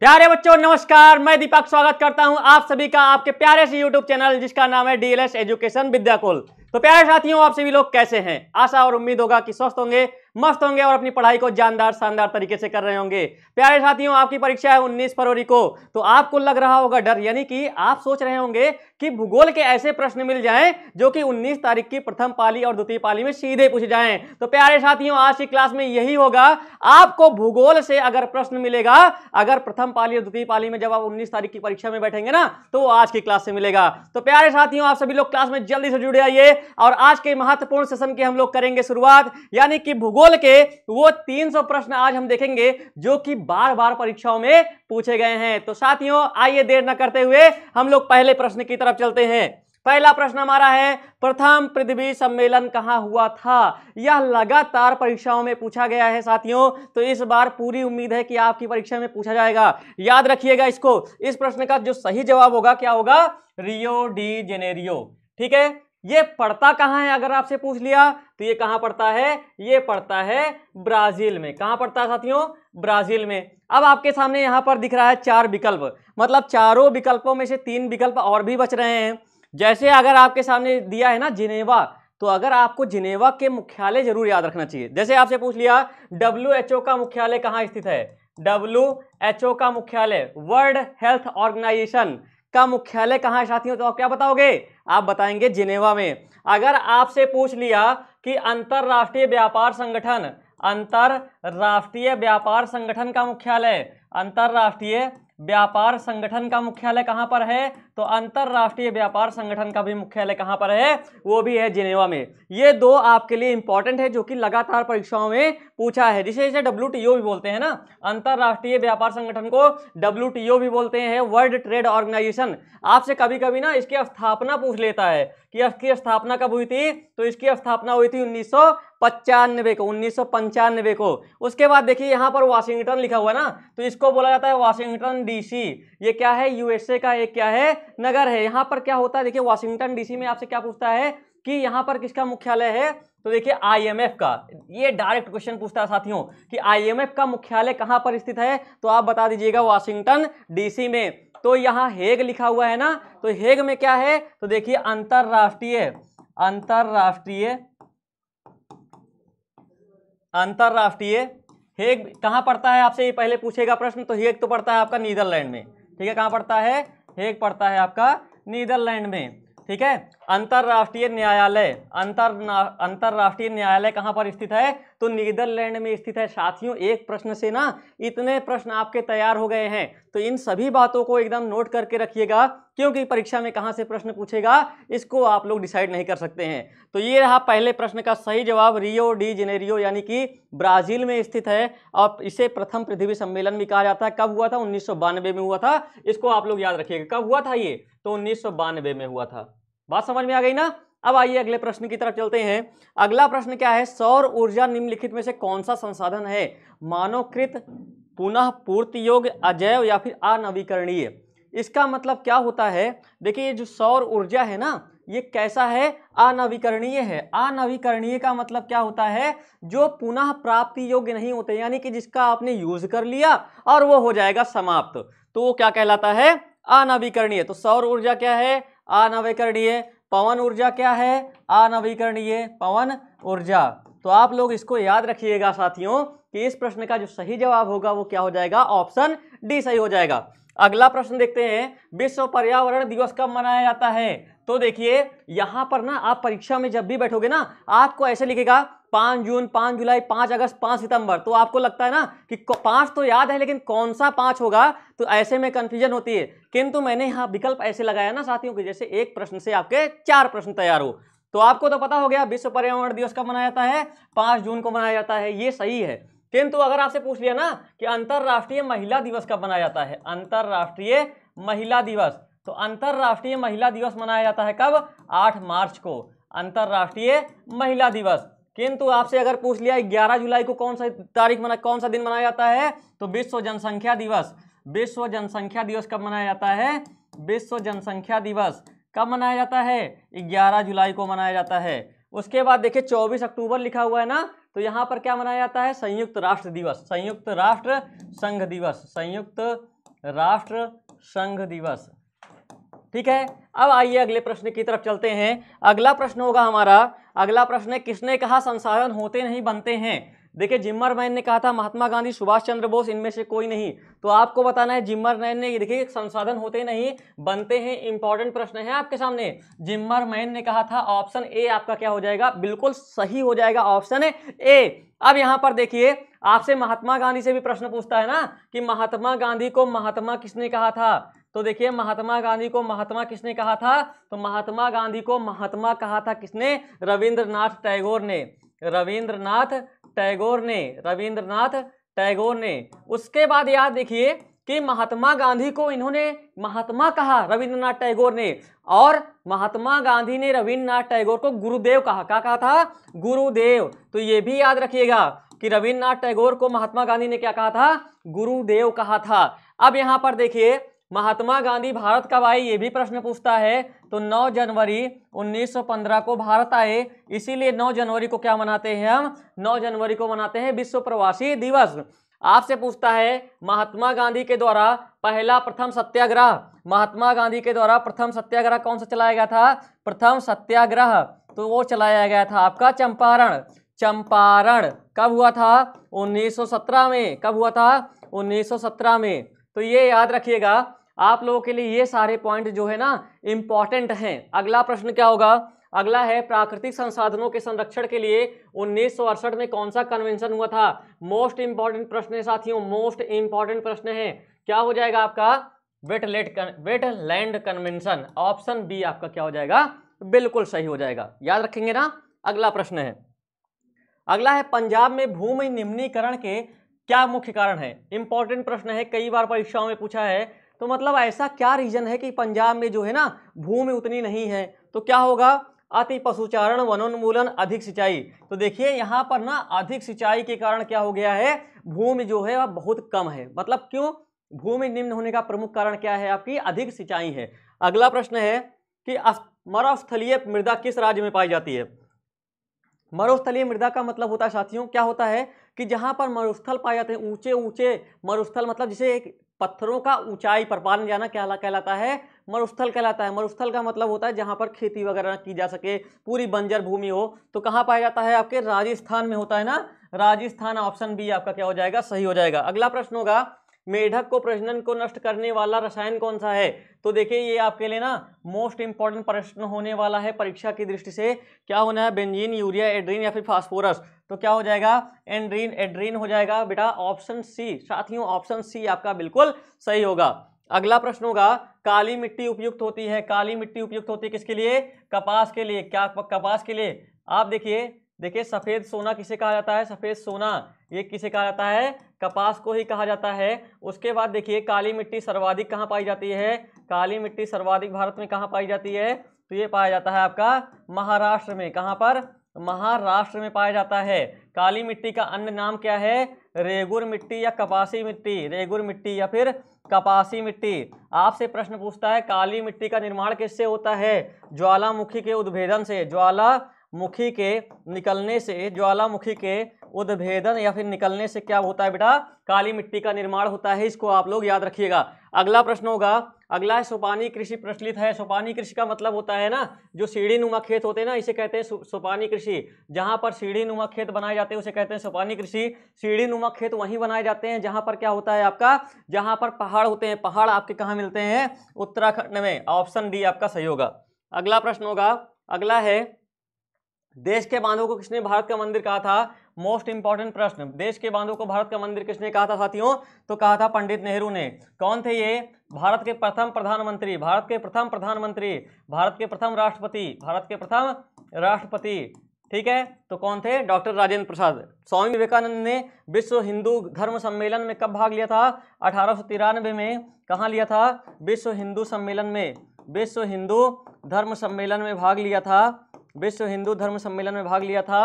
प्यारे बच्चों नमस्कार मैं दीपक स्वागत करता हूं आप सभी का आपके प्यारे से यूट्यूब चैनल जिसका नाम है डीएलएस एजुकेशन विद्याकुल तो प्यारे साथियों आप सभी लोग कैसे हैं आशा और उम्मीद होगा कि स्वस्थ होंगे मस्त होंगे और अपनी पढ़ाई को जानदार शानदार तरीके से कर रहे होंगे प्यारे साथियों आपकी परीक्षा है उन्नीस फरवरी को तो आपको लग रहा होगा डर यानी कि आप सोच रहे होंगे कि भूगोल के ऐसे प्रश्न मिल जाएं जो कि 19 तारीख की प्रथम पाली और द्वितीय पाली में सीधे पूछे जाएं तो प्यारे साथियों आज की क्लास में यही होगा आपको भूगोल से अगर प्रश्न मिलेगा अगर प्रथम पाली और द्वितीय पाली में जब आप उन्नीस तारीख की परीक्षा में बैठेंगे ना तो वो आज की क्लास से मिलेगा तो प्यारे साथियों आप सभी लोग क्लास में जल्दी से जुड़े आइए और आज के महत्वपूर्ण सेशन की हम लोग करेंगे शुरुआत यानी कि भूगोल भूगोल के वो 300 प्रश्न आज हम देखेंगे जो कि बार बार परीक्षाओं में पूछे गए हैं तो साथियों आइए देर न करते हुए हम लोग पहले प्रश्न की तरफ चलते हैं पहला प्रश्न हमारा है प्रथम पृथ्वी सम्मेलन कहाँ हुआ था यह लगातार परीक्षाओं में पूछा गया है साथियों तो इस बार पूरी उम्मीद है कि आपकी परीक्षा में पूछा जाएगा याद रखिएगा इसको इस प्रश्न का जो सही जवाब होगा क्या होगा रियो डी जेनेरियो ठीक है ये पड़ता कहाँ है अगर आपसे पूछ लिया तो ये कहाँ पड़ता है ये पड़ता है ब्राज़ील में कहाँ पड़ता है साथियों ब्राज़ील में अब आपके सामने यहाँ पर दिख रहा है चार विकल्प मतलब चारों विकल्पों में से तीन विकल्प और भी बच रहे हैं जैसे अगर आपके सामने दिया है ना जिनेवा तो अगर आपको जिनेवा के मुख्यालय जरूर याद रखना चाहिए जैसे आपसे पूछ लिया डब्ल्यू का मुख्यालय कहाँ स्थित है डब्ल्यू का मुख्यालय वर्ल्ड हेल्थ ऑर्गेनाइजेशन का मुख्यालय कहाँ है साथियों तो आप क्या बताओगे आप बताएंगे जिनेवा में अगर आपसे पूछ लिया कि अंतर्राष्ट्रीय व्यापार संगठन अंतर्राष्ट्रीय व्यापार संगठन का मुख्यालय अंतर्राष्ट्रीय व्यापार संगठन का मुख्यालय कहाँ पर है तो अंतर्राष्ट्रीय व्यापार संगठन का भी मुख्यालय कहाँ पर है वो भी है जिनेवा में ये दो आपके लिए इंपॉर्टेंट है जो कि लगातार परीक्षाओं में पूछा है जिसे जिसे डब्ल्यू भी बोलते हैं ना अंतर्राष्ट्रीय व्यापार संगठन को डब्ल्यू भी बोलते हैं वर्ल्ड ट्रेड ऑर्गेनाइजेशन आपसे कभी कभी ना इसकी स्थापना पूछ लेता है कि इसकी स्थापना कब हुई थी तो इसकी स्थापना हुई थी उन्नीस पचानवे को उन्नीस को उसके बाद देखिए यहाँ पर वाशिंगटन लिखा हुआ ना तो इसको बोला जाता है वाशिंगटन डीसी ये क्या है यूएसए का एक क्या है नगर है यहाँ पर क्या होता है देखिए वाशिंगटन डीसी में आपसे क्या पूछता है कि यहाँ पर किसका मुख्यालय है तो देखिए आईएमएफ का ये डायरेक्ट क्वेश्चन पूछता है साथियों कि आईएमएफ का मुख्यालय कहाँ पर स्थित है तो आप बता दीजिएगा वाशिंगटन डीसी में तो यहाँ हेग लिखा हुआ है ना तो हेग में क्या है तो देखिए अंतरराष्ट्रीय अंतरराष्ट्रीय अंतरराष्ट्रीय हेग कहाँ पड़ता है आपसे ये पहले पूछेगा प्रश्न तो हेग तो पड़ता है आपका नीदरलैंड में ठीक है कहाँ पड़ता है हेग पड़ता है आपका नीदरलैंड में ठीक है अंतर्राष्ट्रीय न्यायालय अंतर अंतर्राष्ट्रीय न्यायालय कहाँ पर स्थित है तो नीदरलैंड में स्थित है साथियों एक प्रश्न से ना इतने प्रश्न आपके तैयार हो गए हैं तो इन सभी बातों को एकदम नोट करके रखिएगा क्योंकि परीक्षा में कहाँ से प्रश्न पूछेगा इसको आप लोग डिसाइड नहीं कर सकते हैं तो ये रहा पहले प्रश्न का सही जवाब रियो डी जेनेरियो यानी कि ब्राजील में स्थित है और इसे प्रथम पृथ्वी सम्मेलन भी कहा जाता है कब हुआ था उन्नीस में हुआ था इसको आप लोग याद रखिएगा कब हुआ था ये तो उन्नीस में हुआ था बात समझ में आ गई ना अब आइए अगले प्रश्न की तरफ चलते हैं अगला प्रश्न क्या है सौर ऊर्जा निम्नलिखित में से कौन सा संसाधन है मानवकृत पुनः पूर्ति योग्य अजैव या फिर अनवीकरणीय इसका मतलब क्या होता है देखिए ये जो सौर ऊर्जा है ना ये कैसा है अनवीकरणीय है अनवीकरणीय का मतलब क्या होता है जो पुनः प्राप्ति योग्य नहीं होते यानी कि जिसका आपने यूज कर लिया और वो हो जाएगा समाप्त तो वो क्या कहलाता है अनवीकरणीय तो सौर ऊर्जा क्या है अनवीकरणीय पवन ऊर्जा क्या है अनवीकरणीय पवन ऊर्जा तो आप लोग इसको याद रखिएगा साथियों कि इस प्रश्न का जो सही जवाब होगा वो क्या हो जाएगा ऑप्शन डी सही हो जाएगा अगला प्रश्न देखते हैं विश्व पर्यावरण दिवस कब मनाया जाता है तो देखिए यहाँ पर ना आप परीक्षा में जब भी बैठोगे ना आपको ऐसे लिखेगा पाँच जून पाँच जुलाई पाँच अगस्त पाँच सितंबर तो आपको लगता है ना कि पाँच तो याद है लेकिन कौन सा पाँच होगा तो ऐसे में कन्फ्यूजन होती है किंतु मैंने यहाँ विकल्प ऐसे लगाया ना साथियों के जैसे एक प्रश्न से आपके चार प्रश्न तैयार हो तो आपको तो पता हो गया विश्व पर्यावरण दिवस कब मनाया जाता है पाँच जून को मनाया जाता है ये सही है किंतु अगर आपसे पूछ लिया ना कि अंतर्राष्ट्रीय महिला दिवस कब मनाया जाता है अंतर्राष्ट्रीय महिला दिवस तो अंतर्राष्ट्रीय महिला दिवस मनाया जाता है कब आठ मार्च को अंतर्राष्ट्रीय महिला दिवस किंतु आपसे अगर पूछ लिया ग्यारह जुलाई को कौन सा तारीख मना कौन सा दिन मनाया जाता है तो विश्व जनसंख्या दिवस विश्व जनसंख्या दिवस कब मनाया जाता है विश्व जनसंख्या दिवस कब मनाया जाता है ग्यारह जुलाई को मनाया जाता है उसके बाद देखिए 24 अक्टूबर लिखा हुआ है ना तो यहाँ पर क्या मनाया जाता है संयुक्त राष्ट्र दिवस संयुक्त राष्ट्र संघ दिवस संयुक्त राष्ट्र संघ दिवस ठीक है अब आइए अगले प्रश्न की तरफ चलते हैं अगला प्रश्न होगा हमारा अगला प्रश्न किसने कहा संसाधन होते नहीं बनते हैं देखिए जिम्मर मैन ने कहा था महात्मा गांधी सुभाष चंद्र बोस इनमें से कोई नहीं तो आपको बताना है जिम्मर मैन ने ये देखिए संसाधन होते नहीं बनते हैं इंपॉर्टेंट प्रश्न है आपके सामने जिम्मर मैन ने कहा था ऑप्शन ए आपका क्या हो जाएगा बिल्कुल सही हो जाएगा ऑप्शन ए अब यहां पर देखिए आपसे महात्मा गांधी से भी प्रश्न पूछता है ना कि महात्मा गांधी को महात्मा किसने कहा था तो देखिए महात्मा गांधी को महात्मा किसने कहा था तो महात्मा गांधी को महात्मा कहा था किसने रविंद्रनाथ टैगोर ने रविंद्रनाथ टैगोर ने रविंद्रनाथ टैगोर ने उसके बाद याद देखिए कि महात्मा गांधी को इन्होंने महात्मा कहा रविंद्रनाथ टैगोर ने और महात्मा गांधी ने रविंद्रनाथ टैगोर को गुरुदेव कहा क्या कहा था गुरुदेव तो ये भी याद रखिएगा कि रविन्द्रनाथ टैगोर को महात्मा गांधी ने क्या कहा था गुरुदेव कहा था अब यहाँ पर देखिए महात्मा गांधी भारत कब आए ये भी प्रश्न पूछता है तो 9 जनवरी 1915 को भारत आए इसीलिए 9 जनवरी को क्या मनाते हैं हम 9 जनवरी को मनाते हैं विश्व प्रवासी दिवस आपसे पूछता है महात्मा गांधी के द्वारा पहला प्रथम सत्याग्रह महात्मा गांधी के द्वारा प्रथम सत्याग्रह कौन सा चलाया गया था प्रथम सत्याग्रह तो वो चलाया गया था आपका चंपारण चंपारण कब हुआ था 1917 में कब हुआ था 1917 में तो ये याद रखिएगा आप लोगों के लिए ये सारे पॉइंट जो है ना इम्पॉर्टेंट हैं अगला प्रश्न क्या होगा अगला है प्राकृतिक संसाधनों के संरक्षण के लिए उन्नीस में कौन सा कन्वेंशन हुआ था मोस्ट इंपॉर्टेंट प्रश्न है साथियों मोस्ट इंपॉर्टेंट प्रश्न है क्या हो जाएगा आपका वेटलेट wetland convention option B आपका क्या हो जाएगा बिल्कुल सही हो जाएगा याद रखेंगे ना अगला प्रश्न है अगला है पंजाब में भूमि निम्नीकरण के क्या मुख्य कारण है इंपॉर्टेंट प्रश्न है कई बार परीक्षाओं में पूछा है तो मतलब ऐसा क्या रीजन है कि पंजाब में जो है ना भूमि उतनी नहीं है तो क्या होगा अति पशुचारण वनोन्मूलन अधिक सिंचाई तो देखिए यहाँ पर ना अधिक सिंचाई के कारण क्या हो गया है भूमि जो है वह बहुत कम है मतलब क्यों भूमि निम्न होने का प्रमुख कारण क्या है आपकी अधिक सिंचाई है अगला प्रश्न है कि मरुस्थलीय मृदा किस राज्य में पाई जाती है मरुस्थलीय मृदा का मतलब होता है साथियों क्या होता है कि जहाँ पर मरुस्थल पाए जाते हैं ऊंचे ऊंचे मरुस्थल मतलब जिसे एक पत्थरों का ऊंचाई पर पालन जाना क्या कहलाता है मरुस्थल कहलाता है मरुस्थल का मतलब होता है जहाँ पर खेती वगैरह की जा सके पूरी बंजर भूमि हो तो कहाँ पाया जाता है आपके राजस्थान में होता है ना राजस्थान ऑप्शन बी आपका क्या हो जाएगा सही हो जाएगा अगला प्रश्न होगा मेढक को प्रजनन को नष्ट करने वाला रसायन कौन सा है तो देखिए ये आपके लिए ना मोस्ट इंपॉर्टेंट प्रश्न होने वाला है परीक्षा की दृष्टि से क्या होना है बेंजीन यूरिया एड्रीन या फिर फास्फोरस तो क्या हो जाएगा एंड्रीन एड्रीन हो जाएगा बेटा ऑप्शन सी साथियों ऑप्शन सी आपका बिल्कुल सही होगा अगला प्रश्न होगा काली मिट्टी उपयुक्त होती है काली मिट्टी उपयुक्त होती है किसके लिए कपास के लिए क्या कपास के लिए आप देखिए देखिए सफ़ेद सोना किसे कहा जाता है सफ़ेद सोना ये किसे कहा जाता है कपास को ही कहा जाता है उसके बाद देखिए काली मिट्टी सर्वाधिक कहाँ पाई जाती है काली मिट्टी सर्वाधिक भारत में कहाँ पाई जाती है तो ये पाया जाता है आपका महाराष्ट्र में कहाँ पर महाराष्ट्र में पाया जाता है काली मिट्टी का अन्य नाम क्या है रेगुर मिट्टी या कपासी मिट्टी रेगुर मिट्टी या फिर कपासी मिट्टी आपसे प्रश्न पूछता है काली मिट्टी का निर्माण किससे होता है ज्वालामुखी के उद्भेदन से ज्वालामुखी के निकलने से ज्वालामुखी के उद्भेदन या फिर निकलने से क्या होता है बेटा काली मिट्टी का निर्माण होता है इसको आप लोग याद रखिएगा अगला प्रश्न होगा अगला है सोपानी कृषि प्रचलित है सोपानी कृषि का मतलब होता है ना जो सीढ़ी नुमा खेत होते हैं ना इसे कहते हैं सोपानी कृषि जहां पर सीढ़ी नुमा खेत बनाए जाते हैं उसे कहते हैं सोपानी कृषि सीढ़ी नुमा खेत वहीं बनाए जाते हैं जहां पर क्या होता है आपका जहां पर पहाड़ होते हैं पहाड़ आपके कहाँ मिलते हैं उत्तराखंड में ऑप्शन डी आपका सही होगा अगला प्रश्न होगा अगला है देश के बांधों को किसने भारत का मंदिर कहा था मोस्ट इंपॉर्टेंट प्रश्न देश के बांधों को भारत का मंदिर किसने कहा था साथियों तो कहा था पंडित नेहरू ने कौन थे ये भारत के प्रथम प्रधानमंत्री भारत के प्रथम प्रधानमंत्री भारत के प्रथम राष्ट्रपति भारत के प्रथम राष्ट्रपति ठीक है तो कौन थे डॉक्टर राजेंद्र प्रसाद स्वामी विवेकानंद ने विश्व हिंदू धर्म सम्मेलन में कब भाग लिया था अठारह में कहाँ लिया था विश्व हिंदू सम्मेलन में विश्व हिंदू धर्म सम्मेलन में भाग लिया था विश्व हिंदू धर्म सम्मेलन में भाग लिया था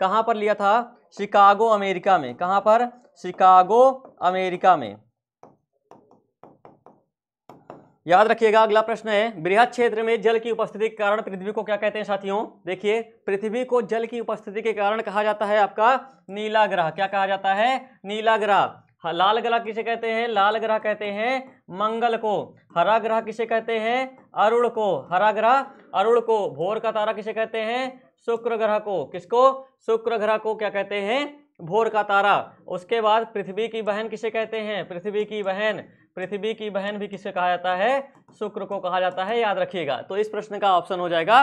कहाँ पर लिया था शिकागो अमेरिका में कहाँ पर शिकागो अमेरिका में याद रखिएगा अगला प्रश्न है बृहद क्षेत्र में जल की उपस्थिति के कारण पृथ्वी को क्या कहते हैं साथियों देखिए पृथ्वी को जल की उपस्थिति के कारण कहा जाता है आपका नीला ग्रह क्या कहा जाता है नीला ग्रह लाल ग्रह किसे कहते हैं लाल ग्रह कहते हैं मंगल को हरा ग्रह किसे कहते हैं अरुण को हरा ग्रह अरुण को भोर का तारा किसे कहते हैं शुक्र ग्रह को किसको शुक्र ग्रह को क्या कहते हैं भोर का तारा उसके बाद पृथ्वी की बहन किसे कहते हैं पृथ्वी की बहन पृथ्वी की बहन भी किसे कहा जाता है शुक्र को कहा जाता है याद रखिएगा तो इस प्रश्न का ऑप्शन हो जाएगा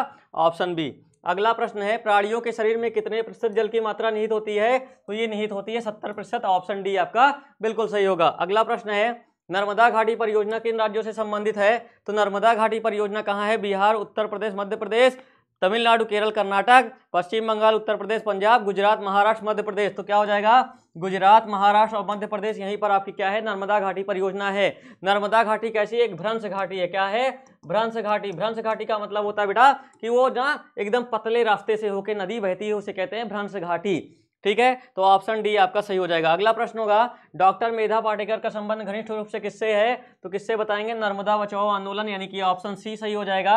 ऑप्शन बी अगला प्रश्न है प्राणियों के शरीर में कितने प्रतिशत जल की मात्रा निहित होती है तो ये निहित होती है सत्तर प्रतिशत ऑप्शन डी आपका बिल्कुल सही होगा अगला प्रश्न है नर्मदा घाटी परियोजना किन राज्यों से संबंधित है तो नर्मदा घाटी परियोजना कहाँ है बिहार उत्तर प्रदेश मध्य प्रदेश तमिलनाडु केरल कर्नाटक पश्चिम बंगाल उत्तर प्रदेश पंजाब गुजरात महाराष्ट्र मध्य प्रदेश तो क्या हो जाएगा गुजरात महाराष्ट्र और मध्य प्रदेश यहीं पर आपकी क्या है नर्मदा घाटी परियोजना है नर्मदा घाटी कैसी एक भ्रंश घाटी है क्या है भ्रंश घाटी भ्रंश घाटी का मतलब होता है बेटा कि वो ना एकदम पतले रास्ते से होकर नदी बहती है उसे कहते हैं भ्रंश घाटी ठीक है तो ऑप्शन डी आपका सही हो जाएगा अगला प्रश्न होगा डॉक्टर मेधा पाटेकर का संबंध घनिष्ठ रूप से किससे है तो किससे बताएंगे नर्मदा बचाओ आंदोलन यानी कि ऑप्शन सी सही हो जाएगा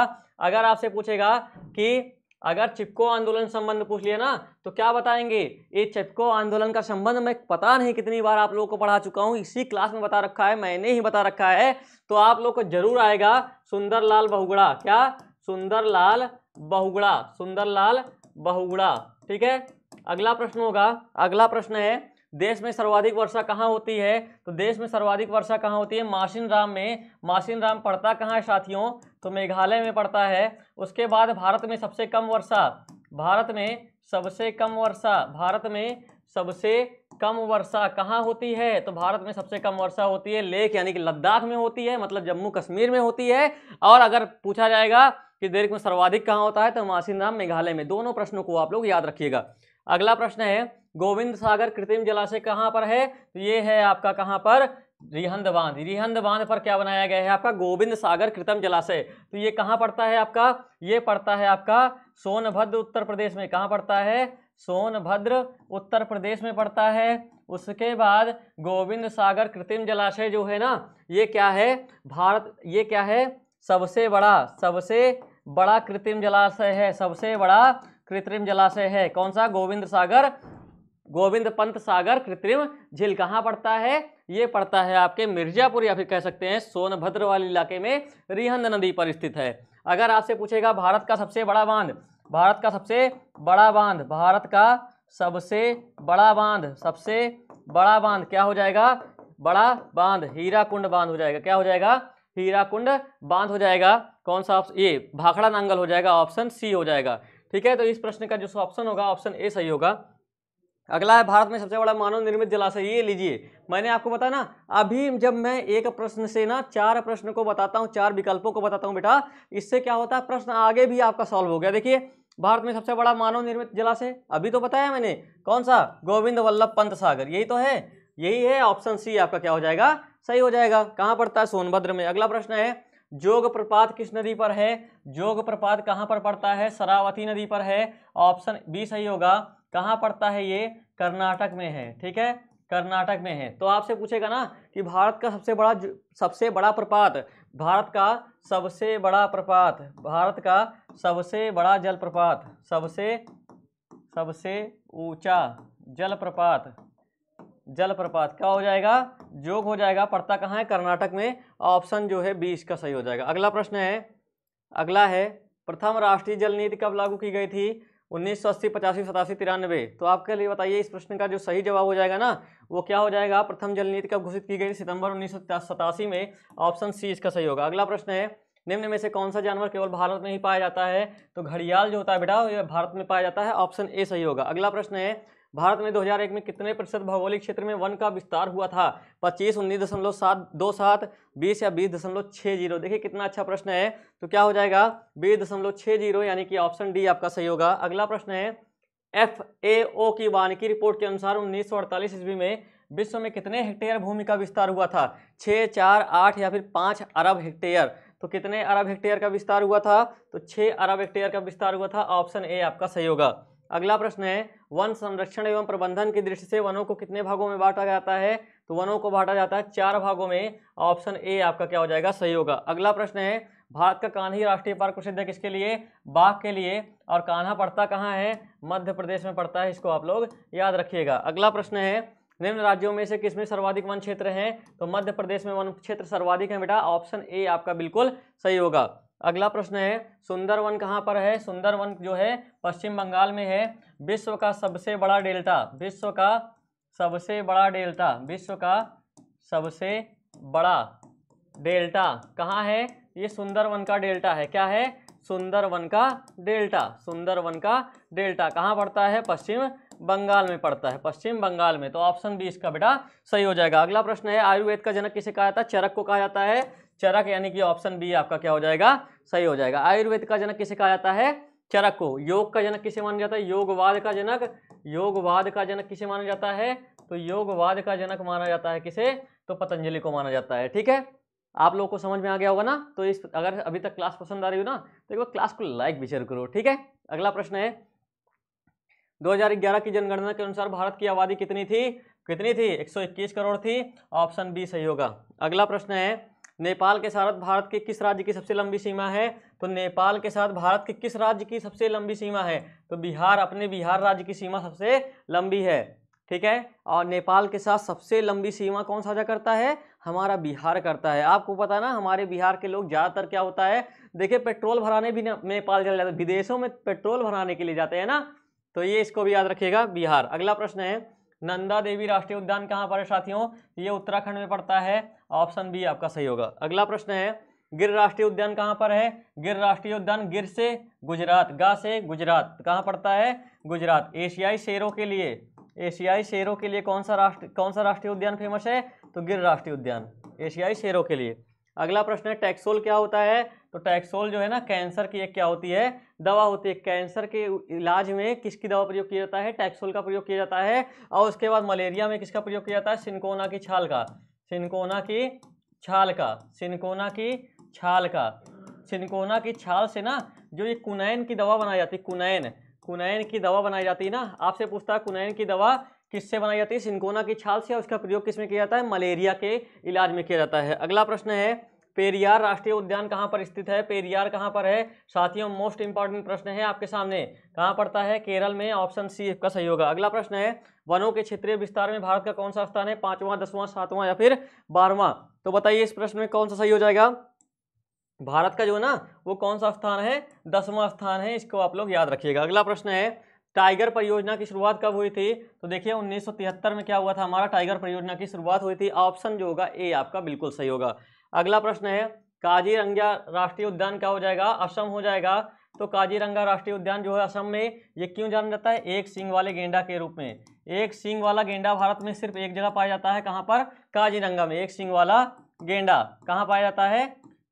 अगर आपसे पूछेगा कि अगर चिपको आंदोलन संबंध पूछ लिया ना तो क्या बताएंगे ये चिपको आंदोलन का संबंध मैं पता नहीं कितनी बार आप लोगों को पढ़ा चुका हूँ इसी क्लास में बता रखा है मैंने ही बता रखा है तो आप लोग को जरूर आएगा सुंदरलाल बहुगुड़ा क्या सुंदरलाल बहुगुड़ा सुंदरलाल बहुगुड़ा ठीक है अगला प्रश्न होगा अगला प्रश्न है देश में सर्वाधिक वर्षा कहाँ होती है तो देश में सर्वाधिक वर्षा कहाँ होती है मासिन राम में मासिन राम पड़ता कहाँ है साथियों तो मेघालय में पड़ता है उसके बाद भारत में सबसे कम वर्षा भारत में सबसे कम वर्षा भारत में सबसे कम वर्षा कहाँ होती है तो भारत में सबसे कम वर्षा होती है लेक यानी कि लद्दाख में होती है मतलब जम्मू कश्मीर में होती है और अगर पूछा जाएगा कि देश में सर्वाधिक कहाँ होता है तो मासिन राम मेघालय में दोनों प्रश्नों को आप लोग याद रखिएगा अगला प्रश्न है गोविंद सागर कृत्रिम जलाशय कहाँ पर है तो ये है आपका कहाँ पर रिहंद बांध रिहंद बांध पर क्या बनाया गया है आपका गोविंद सागर कृत्रिम जलाशय तो ये कहाँ पड़ता है आपका ये पड़ता है आपका सोनभद्र उत्तर प्रदेश में कहाँ पड़ता है सोनभद्र उत्तर प्रदेश में पड़ता है उसके बाद गोविंद सागर कृत्रिम जलाशय जो है ना ये क्या है भारत ये क्या है सबसे बड़ा सबसे बड़ा कृत्रिम जलाशय है सबसे बड़ा कृत्रिम जलाशय है कौन सा गोविंद सागर गोविंद पंत सागर कृत्रिम झील कहाँ पड़ता है ये पड़ता है आपके मिर्जापुर या फिर कह सकते हैं सोनभद्र वाले इलाके में रिहंद नदी पर स्थित है अगर आपसे पूछेगा भारत का सबसे बड़ा बांध भारत का सबसे बड़ा बांध भारत का सबसे बड़ा बांध सबसे बड़ा बांध क्या हो जाएगा बड़ा बांध हीरा कुंड बांध हो जाएगा क्या हो जाएगा हीराकुंड बांध हो जाएगा कौन सा ऑप्शन ये भाखड़ा नांगल हो जाएगा ऑप्शन सी हो जाएगा ठीक है तो इस प्रश्न का जो ऑप्शन होगा ऑप्शन ए सही होगा अगला है भारत में सबसे बड़ा मानव निर्मित जलाशय ये लीजिए मैंने आपको बताया ना अभी जब मैं एक प्रश्न से ना चार प्रश्न को बताता हूँ चार विकल्पों को बताता हूँ बेटा इससे क्या होता है प्रश्न आगे भी आपका सॉल्व हो गया देखिए भारत में सबसे बड़ा मानव निर्मित जलाशय अभी तो बताया मैंने कौन सा गोविंद वल्लभ पंत सागर यही तो है यही है ऑप्शन सी आपका क्या हो जाएगा सही हो जाएगा कहाँ पड़ता है सोनभद्र में अगला प्रश्न है जोग प्रपात किस नदी पर है जोग प्रपात कहाँ पर पड़ता है शरावती नदी पर है ऑप्शन बी सही होगा कहाँ पड़ता है ये कर्नाटक में है ठीक है कर्नाटक में है तो आपसे पूछेगा ना कि भारत का सबसे बड़ा सबसे बड़ा प्रपात भारत का सबसे बड़ा प्रपात भारत का सबसे बड़ा जलप्रपात सबसे सबसे ऊंचा जलप्रपात जलप्रपात क्या हो जाएगा जोग हो जाएगा पड़ता कहाँ है कर्नाटक में ऑप्शन जो है बी इसका सही हो जाएगा अगला प्रश्न है अगला है प्रथम राष्ट्रीय जल नीति कब लागू की गई थी उन्नीस सौ अस्सी पचासी सतासी तिरानवे तो आपके लिए बताइए इस प्रश्न का जो सही जवाब हो जाएगा ना वो क्या हो जाएगा प्रथम जल नीति कब घोषित की गई सितंबर उन्नीस सतासी में ऑप्शन सी इसका सही होगा अगला प्रश्न है निम्न में से कौन सा जानवर केवल भारत में ही पाया जाता है तो घड़ियाल जो होता है बेटा ये भारत में पाया जाता है ऑप्शन ए सही होगा अगला प्रश्न है भारत में 2001 में कितने प्रतिशत भौगोलिक क्षेत्र में वन का विस्तार हुआ था पच्चीस उन्नीस दशमलव सात दो सात बीस या बीस दशमलव छः जीरो देखिए कितना अच्छा प्रश्न है तो क्या हो जाएगा बीस दशमलव छः जीरो यानी कि ऑप्शन डी आपका सही होगा अगला प्रश्न है एफ ए ओ की वानिकी रिपोर्ट के अनुसार उन्नीस सौ अड़तालीस ईस्वी में विश्व में कितने हेक्टेयर भूमि का विस्तार हुआ था छः चार आठ या फिर पाँच अरब हेक्टेयर तो कितने अरब हेक्टेयर का विस्तार हुआ था तो छः अरब हेक्टेयर का विस्तार हुआ था ऑप्शन ए आपका सही होगा अगला प्रश्न है वन संरक्षण एवं प्रबंधन की दृष्टि से वनों को कितने भागों में बांटा जाता है तो वनों को बांटा जाता है चार भागों में ऑप्शन ए आपका क्या हो जाएगा सही होगा अगला प्रश्न है भारत का कान्ही राष्ट्रीय पार्क प्रसिद्ध है किसके लिए बाघ के लिए और कान्हा पड़ता कहाँ है मध्य प्रदेश में पड़ता है इसको आप लोग याद रखिएगा अगला प्रश्न है निम्न राज्यों में से किसमें सर्वाधिक वन क्षेत्र है तो मध्य प्रदेश में वन क्षेत्र सर्वाधिक है बेटा ऑप्शन ए आपका बिल्कुल सही होगा अगला प्रश्न है सुंदरवन कहाँ पर है सुंदरवन जो है पश्चिम बंगाल में है विश्व का सबसे बड़ा डेल्टा विश्व का सबसे बड़ा डेल्टा विश्व का सबसे बड़ा डेल्टा कहाँ है ये सुंदरवन का डेल्टा है क्या है सुंदरवन का डेल्टा सुंदरवन का डेल्टा कहाँ पड़ता है पश्चिम बंगाल में पड़ता है पश्चिम बंगाल में तो ऑप्शन बी इसका बेटा सही हो जाएगा अगला प्रश्न है आयुर्वेद का जनक किसे कहा जाता है चरक को कहा जाता है चरक यानी कि ऑप्शन बी आपका क्या हो जाएगा सही हो जाएगा आयुर्वेद का जनक किसे कहा जाता है चरक को योग का जनक किसे माना जाता है योगवाद का जनक योगवाद का जनक किसे माना जाता है तो योगवाद का जनक माना जाता है किसे तो पतंजलि को माना जाता है ठीक है आप लोगों को समझ में आ गया होगा ना तो इस अगर अभी तक क्लास पसंद आ रही हो ना तो एक बार क्लास को लाइक भी शेयर करो ठीक है अगला प्रश्न है 2011 की जनगणना के अनुसार भारत की आबादी कितनी थी कितनी थी 121 करोड़ थी ऑप्शन बी सही होगा अगला प्रश्न है नेपाल के साथ भारत के किस राज्य की सबसे लंबी सीमा है तो नेपाल के साथ भारत के किस राज्य की सबसे लंबी सीमा है तो बिहार अपने बिहार राज्य की सीमा सबसे लंबी है ठीक है और नेपाल के साथ सबसे लंबी सीमा कौन साझा करता है हमारा बिहार करता है आपको पता है ना हमारे बिहार के लोग ज़्यादातर क्या होता है देखिए पेट्रोल भराने भी नेपाल चले जाते विदेशों में पेट्रोल भराने के लिए जाते हैं ना तो ये इसको भी याद रखिएगा बिहार अगला प्रश्न है नंदा देवी राष्ट्रीय उद्यान कहाँ पर है साथियों ये उत्तराखंड में पड़ता है ऑप्शन बी आपका सही होगा अगला प्रश्न है गिर राष्ट्रीय उद्यान कहाँ पर है गिर राष्ट्रीय उद्यान गिर से गुजरात गा से गुजरात कहाँ पड़ता है गुजरात एशियाई शेरों के लिए एशियाई शेरों के लिए कौन सा राष्ट्र कौन सा राष्ट्रीय उद्यान फेमस है तो गिर राष्ट्रीय उद्यान एशियाई शेरों के लिए अगला प्रश्न है टैक्सोल क्या होता है तो टैक्सोल जो है ना कैंसर की एक क्या होती है दवा होती है कैंसर के इलाज में किसकी दवा प्रयोग किया जाता है टैक्सोल का प्रयोग किया जाता है और उसके बाद मलेरिया में किसका प्रयोग किया जाता है सिनकोना की छाल का सिनकोना की छाल का सिनकोना की छाल का सिनकोना की छाल से ना जो ये कुनैन की दवा बनाई जाती है कुनैन कुनैन की दवा बनाई जाती है ना आपसे पूछता है कुनैन की दवा किससे बनाई जाती है सिंकोना की छाल से उसका प्रयोग किस में किया जाता है मलेरिया के इलाज में किया जाता है अगला प्रश्न है पेरियार राष्ट्रीय उद्यान कहाँ पर स्थित है पेरियार कहाँ पर है साथियों मोस्ट इंपॉर्टेंट प्रश्न है आपके सामने कहाँ पड़ता है केरल में ऑप्शन सी का सही होगा अगला प्रश्न है वनों के क्षेत्रीय विस्तार में भारत का कौन सा स्थान है पांचवा दसवां सातवां या फिर बारहवां तो बताइए इस प्रश्न में कौन सा सही हो जाएगा भारत का जो है ना वो कौन सा स्थान है दसवां स्थान है इसको आप लोग याद रखिएगा अगला प्रश्न है टाइगर परियोजना की शुरुआत कब हुई थी तो देखिए 1973 में क्या हुआ था हमारा टाइगर परियोजना की शुरुआत हुई थी ऑप्शन जो होगा ए आपका बिल्कुल सही होगा अगला प्रश्न है काजीरंगा राष्ट्रीय उद्यान क्या हो जाएगा असम हो जाएगा तो काजीरंगा राष्ट्रीय उद्यान जो है असम में ये क्यों जाना जाता है एक सिंह वाले गेंडा के रूप में एक सिंह वाला गेंडा भारत में सिर्फ एक जगह पाया जाता है कहाँ पर काजीरंगा में एक सिंह वाला गेंडा कहाँ पाया जाता है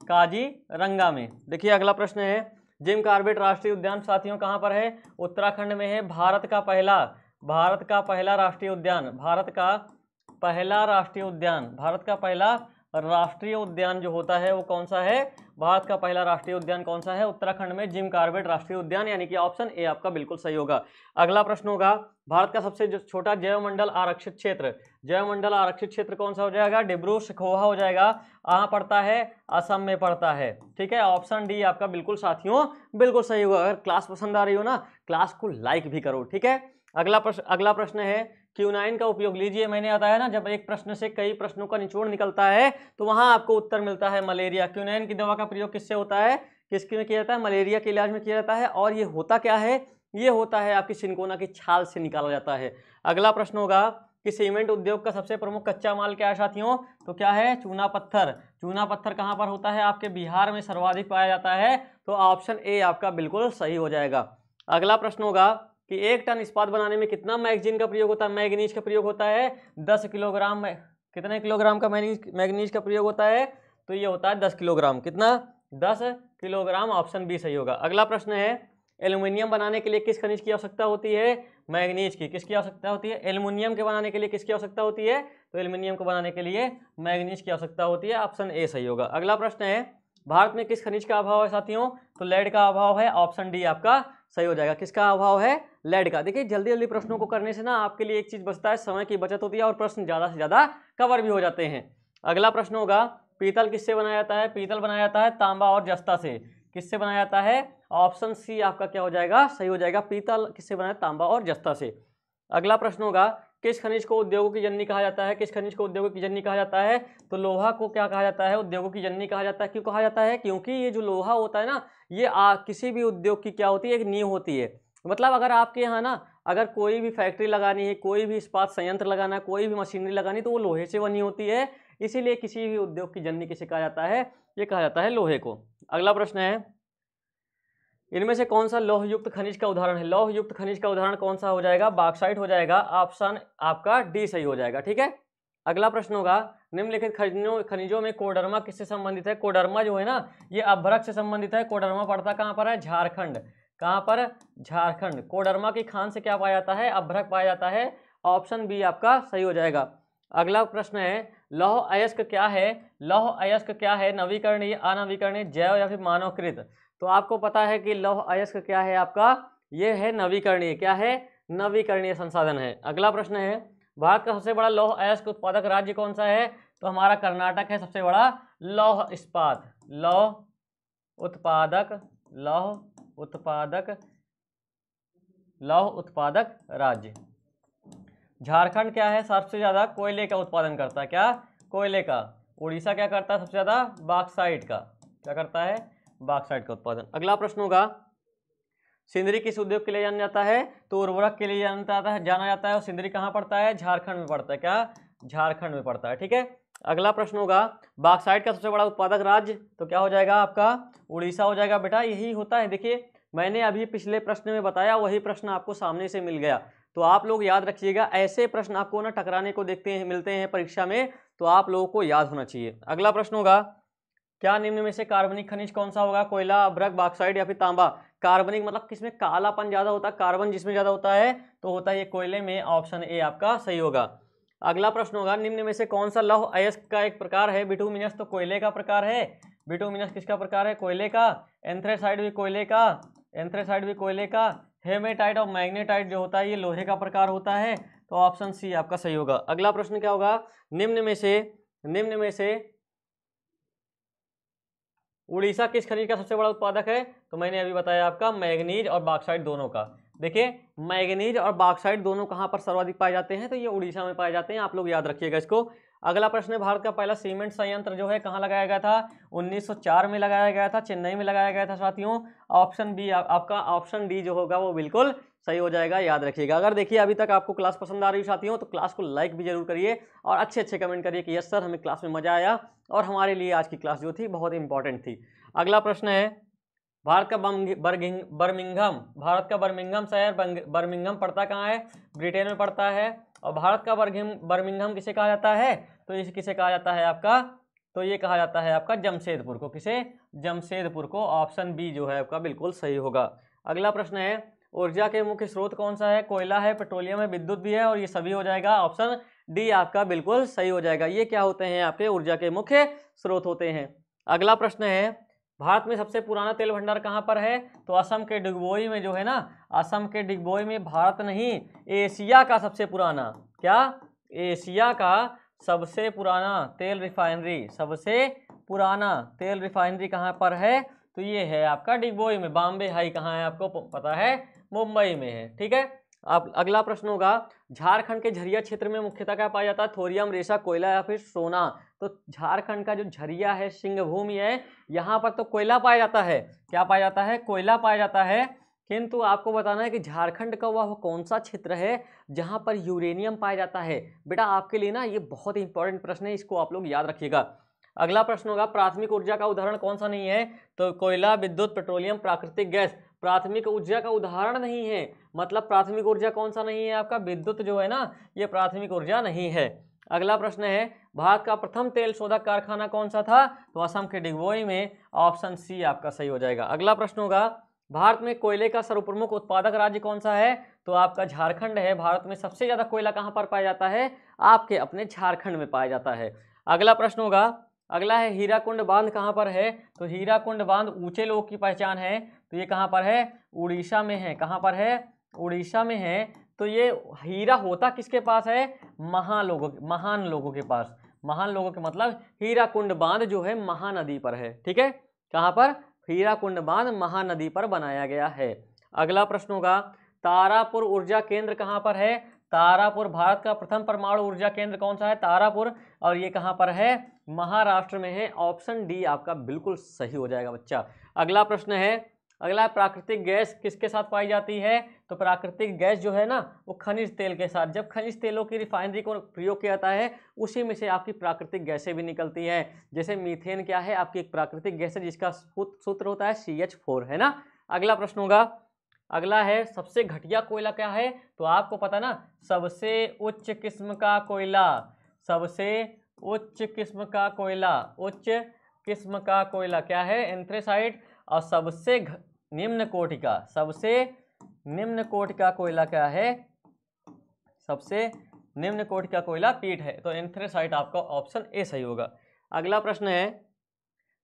काजीरंगा में देखिए अगला प्रश्न है जिम कार्बेट राष्ट्रीय उद्यान साथियों कहाँ पर है उत्तराखंड में है भारत का पहला भारत का पहला राष्ट्रीय उद्यान भारत का पहला राष्ट्रीय उद्यान भारत का पहला राष्ट्रीय उद्यान जो होता है वो कौन सा है भारत का पहला राष्ट्रीय उद्यान कौन सा है उत्तराखंड में जिम कार्बेट राष्ट्रीय उद्यान यानी कि ऑप्शन ए आपका बिल्कुल सही होगा अगला प्रश्न होगा भारत का सबसे छोटा जैवमंडल आरक्षित क्षेत्र जैवमंडल आरक्षित क्षेत्र कौन सा हो जाएगा डिब्रू सखोहा हो जाएगा कहाँ पड़ता है असम में पड़ता है ठीक है ऑप्शन डी आपका बिल्कुल साथियों बिल्कुल सही होगा अगर क्लास पसंद आ रही हो ना क्लास को लाइक भी करो ठीक है अगला प्रश्न अगला प्रश्न है क्यू नाइन का उपयोग लीजिए मैंने बताया ना जब एक प्रश्न से कई प्रश्नों का निचोड़ निकलता है तो वहाँ आपको उत्तर मिलता है मलेरिया क्यू नाइन की दवा का प्रयोग किससे होता है किसके में किया जाता है मलेरिया के इलाज में किया जाता है और ये होता क्या है ये होता है आपकी सिनकोना की छाल से निकाला जाता है अगला प्रश्न होगा कि सीमेंट उद्योग का सबसे प्रमुख कच्चा माल क्या है साथियों तो क्या है चूना पत्थर चूना पत्थर कहाँ पर होता है आपके बिहार में सर्वाधिक पाया जाता है तो ऑप्शन ए आपका बिल्कुल सही हो जाएगा अगला प्रश्न होगा कि एक टन इस्पात बनाने में कितना मैगजीन का प्रयोग होता है मैगनीज का प्रयोग होता है दस किलोग्राम कितने किलोग्राम का मैगनीज मैगनीज का प्रयोग होता है तो ये होता है दस किलोग्राम कितना दस किलोग्राम ऑप्शन बी सही होगा अगला प्रश्न है एल्यूमिनियम बनाने के लिए किस खनिज की आवश्यकता होती है मैग्नीज की किसकी आवश्यकता होती है एलुमिनियम के बनाने के लिए किसकी आवश्यकता होती है तो एलुमिनियम को बनाने के लिए मैग्नीज की आवश्यकता होती है ऑप्शन ए सही होगा अगला प्रश्न है भारत में किस खनिज का अभाव है साथियों तो लेड का अभाव है ऑप्शन डी आपका सही हो जाएगा किसका अभाव है लेड का देखिए जल्दी जल्दी प्रश्नों को करने से ना आपके लिए एक चीज़ बचता है समय की बचत होती है और प्रश्न ज़्यादा से ज़्यादा कवर भी हो जाते हैं अगला प्रश्न होगा पीतल किससे बनाया जाता है पीतल बनाया जाता है तांबा और जस्ता से किससे बनाया जाता है ऑप्शन सी आपका क्या हो जाएगा सही हो जाएगा पीतल किससे बनाया तांबा और जस्ता से अगला प्रश्न होगा किस खनिज को उद्योगों की जननी कहा जाता है किस खनिज को उद्योगों की जननी कहा जाता है तो लोहा को क्या कहा जाता है उद्योगों की जननी कहा जाता है क्यों कहा जाता है क्योंकि ये जो लोहा होता है ना ये आ, किसी भी उद्योग की क्या होती है एक नींव होती है मतलब अगर आपके यहाँ ना अगर कोई भी फैक्ट्री लगानी है कोई भी इस्पात संयंत्र लगाना कोई भी मशीनरी लगानी तो वो लोहे से बनी होती है इसीलिए किसी भी उद्योग की जननी किसे कहा जाता है ये कहा जाता है लोहे को अगला प्रश्न है इनमें से कौन सा लौह युक्त खनिज का उदाहरण है लौह युक्त खनिज का उदाहरण कौन सा हो जाएगा बाक्साइट हो जाएगा ऑप्शन आपका डी सही हो जाएगा ठीक है अगला प्रश्न होगा निम्नलिखित खनिजों खनिजों में कोडरमा किससे संबंधित है कोडरमा जो है ना ये अभ्रक से संबंधित है कोडरमा पड़ता कहाँ पर है झारखंड कहाँ पर झारखंड कोडरमा की खान से क्या पाया जाता है अभ्रक पाया जाता है ऑप्शन बी आपका सही हो जाएगा अगला प्रश्न है लौह अयस्क क्या है लौह अयस्क क्या है नवीकरणीय अनवीकरणीय जैव या फिर मानवकृत तो आपको पता है कि लौह अयस्क क्या है आपका ये है नवीकरणीय क्या है नवीकरणीय संसाधन है अगला प्रश्न है भारत का सबसे बड़ा लौह अयस्क उत्पादक राज्य कौन सा है तो हमारा कर्नाटक है सबसे बड़ा लौह इस्पात लौह उत्पादक लौह उत्पादक लौह उत्पादक राज्य झारखंड क्या है सबसे ज़्यादा कोयले का उत्पादन करता है क्या कोयले का उड़ीसा क्या करता है सबसे ज़्यादा बाक्साइट का क्या करता है बाक्साइड का उत्पादन अगला प्रश्न होगा सिंदरी किस उद्योग के लिए जाना जाता है तो उर्वरक के लिए जाना जाता है जाना जाता है और सिंदरी कहाँ पड़ता है झारखंड में पड़ता है क्या झारखंड में पड़ता है ठीक है अगला प्रश्न होगा बाक्साइड का सबसे बड़ा उत्पादक राज्य तो क्या हो जाएगा आपका उड़ीसा हो जाएगा बेटा यही होता है देखिए मैंने अभी पिछले प्रश्न में बताया वही प्रश्न आपको सामने से मिल गया तो आप लोग याद रखिएगा ऐसे प्रश्न आपको ना टकराने को देखते हैं मिलते हैं परीक्षा में तो आप लोगों को याद होना चाहिए अगला प्रश्न होगा क्या निम्न में से कार्बनिक खनिज कौन सा होगा कोयला अभ्रक बाक्साइड या फिर तांबा कार्बनिक मतलब किसमें कालापन ज़्यादा होता है कार्बन जिसमें ज़्यादा होता है तो होता है ये कोयले में ऑप्शन ए आपका सही होगा अगला प्रश्न होगा निम्न में से कौन सा लौह अयस्क का एक प्रकार है बिटूमिनस तो कोयले का प्रकार है बिटूमिनस किसका प्रकार है कोयले का एंथ्रेसाइड भी कोयले का एंथ्रेसाइड भी कोयले का हेमेटाइट और मैग्नेटाइट जो होता है ये लोहे का प्रकार होता है तो ऑप्शन सी आपका सही होगा अगला प्रश्न क्या होगा निम्न में से निम्न में से उड़ीसा किस खनिज का सबसे बड़ा उत्पादक है तो मैंने अभी बताया आपका मैग्नीज और बाक्साइड दोनों का देखिए मैग्नीज और बाक्साइड दोनों कहाँ पर सर्वाधिक पाए जाते हैं तो ये उड़ीसा में पाए जाते हैं आप लोग याद रखिएगा इसको अगला प्रश्न है भारत का पहला सीमेंट संयंत्र जो है कहाँ लगाया गया था 1904 में लगाया गया था चेन्नई में लगाया गया था साथियों ऑप्शन बी आपका ऑप्शन डी जो होगा वो बिल्कुल सही हो जाएगा याद रखिएगा अगर देखिए अभी तक आपको क्लास पसंद आ रही है साथियों तो क्लास को लाइक भी जरूर करिए और अच्छे अच्छे कमेंट करिए कि यस सर हमें क्लास में मजा आया और हमारे लिए आज की क्लास जो थी बहुत इंपॉर्टेंट थी अगला प्रश्न है भारत का बर्मिंगम भारत का बर्मिंगम शहर बर्मिंगम पड़ता कहाँ है ब्रिटेन में पड़ता है और भारत का बर्गिम बर्मिंगम किसे कहा जाता है तो इसे किसे कहा जाता है आपका तो ये कहा जाता है आपका जमशेदपुर को किसे जमशेदपुर को ऑप्शन बी जो है आपका बिल्कुल सही होगा अगला प्रश्न है ऊर्जा के मुख्य स्रोत कौन सा है कोयला है पेट्रोलियम है विद्युत भी है और ये सभी हो जाएगा ऑप्शन डी आपका बिल्कुल सही हो जाएगा ये क्या होते हैं आपके ऊर्जा के मुख्य स्रोत होते हैं अगला प्रश्न है भारत में सबसे पुराना तेल भंडार कहाँ पर है तो असम के डिगबोई में जो है ना असम के डिगबोई में भारत नहीं एशिया का सबसे पुराना क्या एशिया का सबसे पुराना तेल रिफाइनरी सबसे पुराना तेल रिफाइनरी कहाँ पर है तो ये है आपका डिगबोई में बॉम्बे हाई कहाँ है आपको पता है मुंबई में है ठीक है आप अगला प्रश्न होगा झारखंड के झरिया क्षेत्र में मुख्यतः क्या पाया जाता है थोरियम रेशा कोयला या फिर सोना तो झारखंड का जो झरिया है सिंहभूमि है यहाँ पर तो कोयला पाया जाता है क्या पाया जाता है कोयला पाया जाता है किंतु आपको बताना है कि झारखंड का वह कौन सा क्षेत्र है जहाँ पर यूरेनियम पाया जाता है बेटा आपके लिए ना ये बहुत इंपॉर्टेंट प्रश्न है इसको आप लोग याद रखिएगा अगला प्रश्न होगा प्राथमिक ऊर्जा का उदाहरण कौन सा नहीं है तो कोयला विद्युत पेट्रोलियम प्राकृतिक गैस प्राथमिक ऊर्जा का उदाहरण नहीं है मतलब प्राथमिक ऊर्जा कौन सा नहीं है आपका विद्युत जो है ना ये प्राथमिक ऊर्जा नहीं है अगला प्रश्न है भारत का प्रथम तेल शोधक कारखाना कौन सा था तो असम के डिगवोई में ऑप्शन सी आपका सही हो जाएगा अगला प्रश्न होगा भारत में कोयले का सर्वप्रमुख उत्पादक राज्य कौन सा है तो आपका झारखंड है भारत में सबसे ज़्यादा कोयला कहाँ पर पाया जाता है आपके अपने झारखंड में पाया जाता है अगला प्रश्न होगा अगला है हीराकुंड बांध कहाँ पर है तो हीरा बांध ऊंचे लोग की पहचान है तो ये कहाँ पर है उड़ीसा में है कहाँ पर है उड़ीसा में है तो ये हीरा होता किसके पास है महान लोगों महान लोगों के पास महान लोगों के मतलब हीरा कुंड बांध जो है महानदी पर है ठीक है कहाँ पर हीरा कुंड बांध महानदी पर बनाया गया है अगला प्रश्न होगा तारापुर ऊर्जा केंद्र कहाँ पर है तारापुर भारत का प्रथम परमाणु ऊर्जा केंद्र कौन सा है तारापुर और ये कहाँ पर है महाराष्ट्र में है ऑप्शन डी आपका बिल्कुल सही हो जाएगा बच्चा अगला प्रश्न है अगला प्राकृतिक गैस किसके साथ पाई जाती है तो प्राकृतिक गैस जो है ना वो खनिज तेल के साथ जब खनिज तेलों की रिफाइनरी को प्रयोग किया जाता है उसी में से आपकी प्राकृतिक गैसें भी निकलती हैं जैसे मीथेन क्या है आपकी एक प्राकृतिक गैस है जिसका सूत्र होता है सी एच फोर है ना अगला प्रश्न होगा अगला है सबसे घटिया कोयला क्या है तो आपको पता ना सबसे उच्च किस्म का कोयला सबसे उच्च किस्म का कोयला उच्च किस्म का कोयला क्या है एंथ्रेसाइड और सबसे घ... निम्न कोटि का सबसे निम्न कोटि का कोयला क्या है सबसे निम्न कोटि का कोयला पीठ है तो एंथ्रेसाइट आपका ऑप्शन ए सही होगा अगला प्रश्न है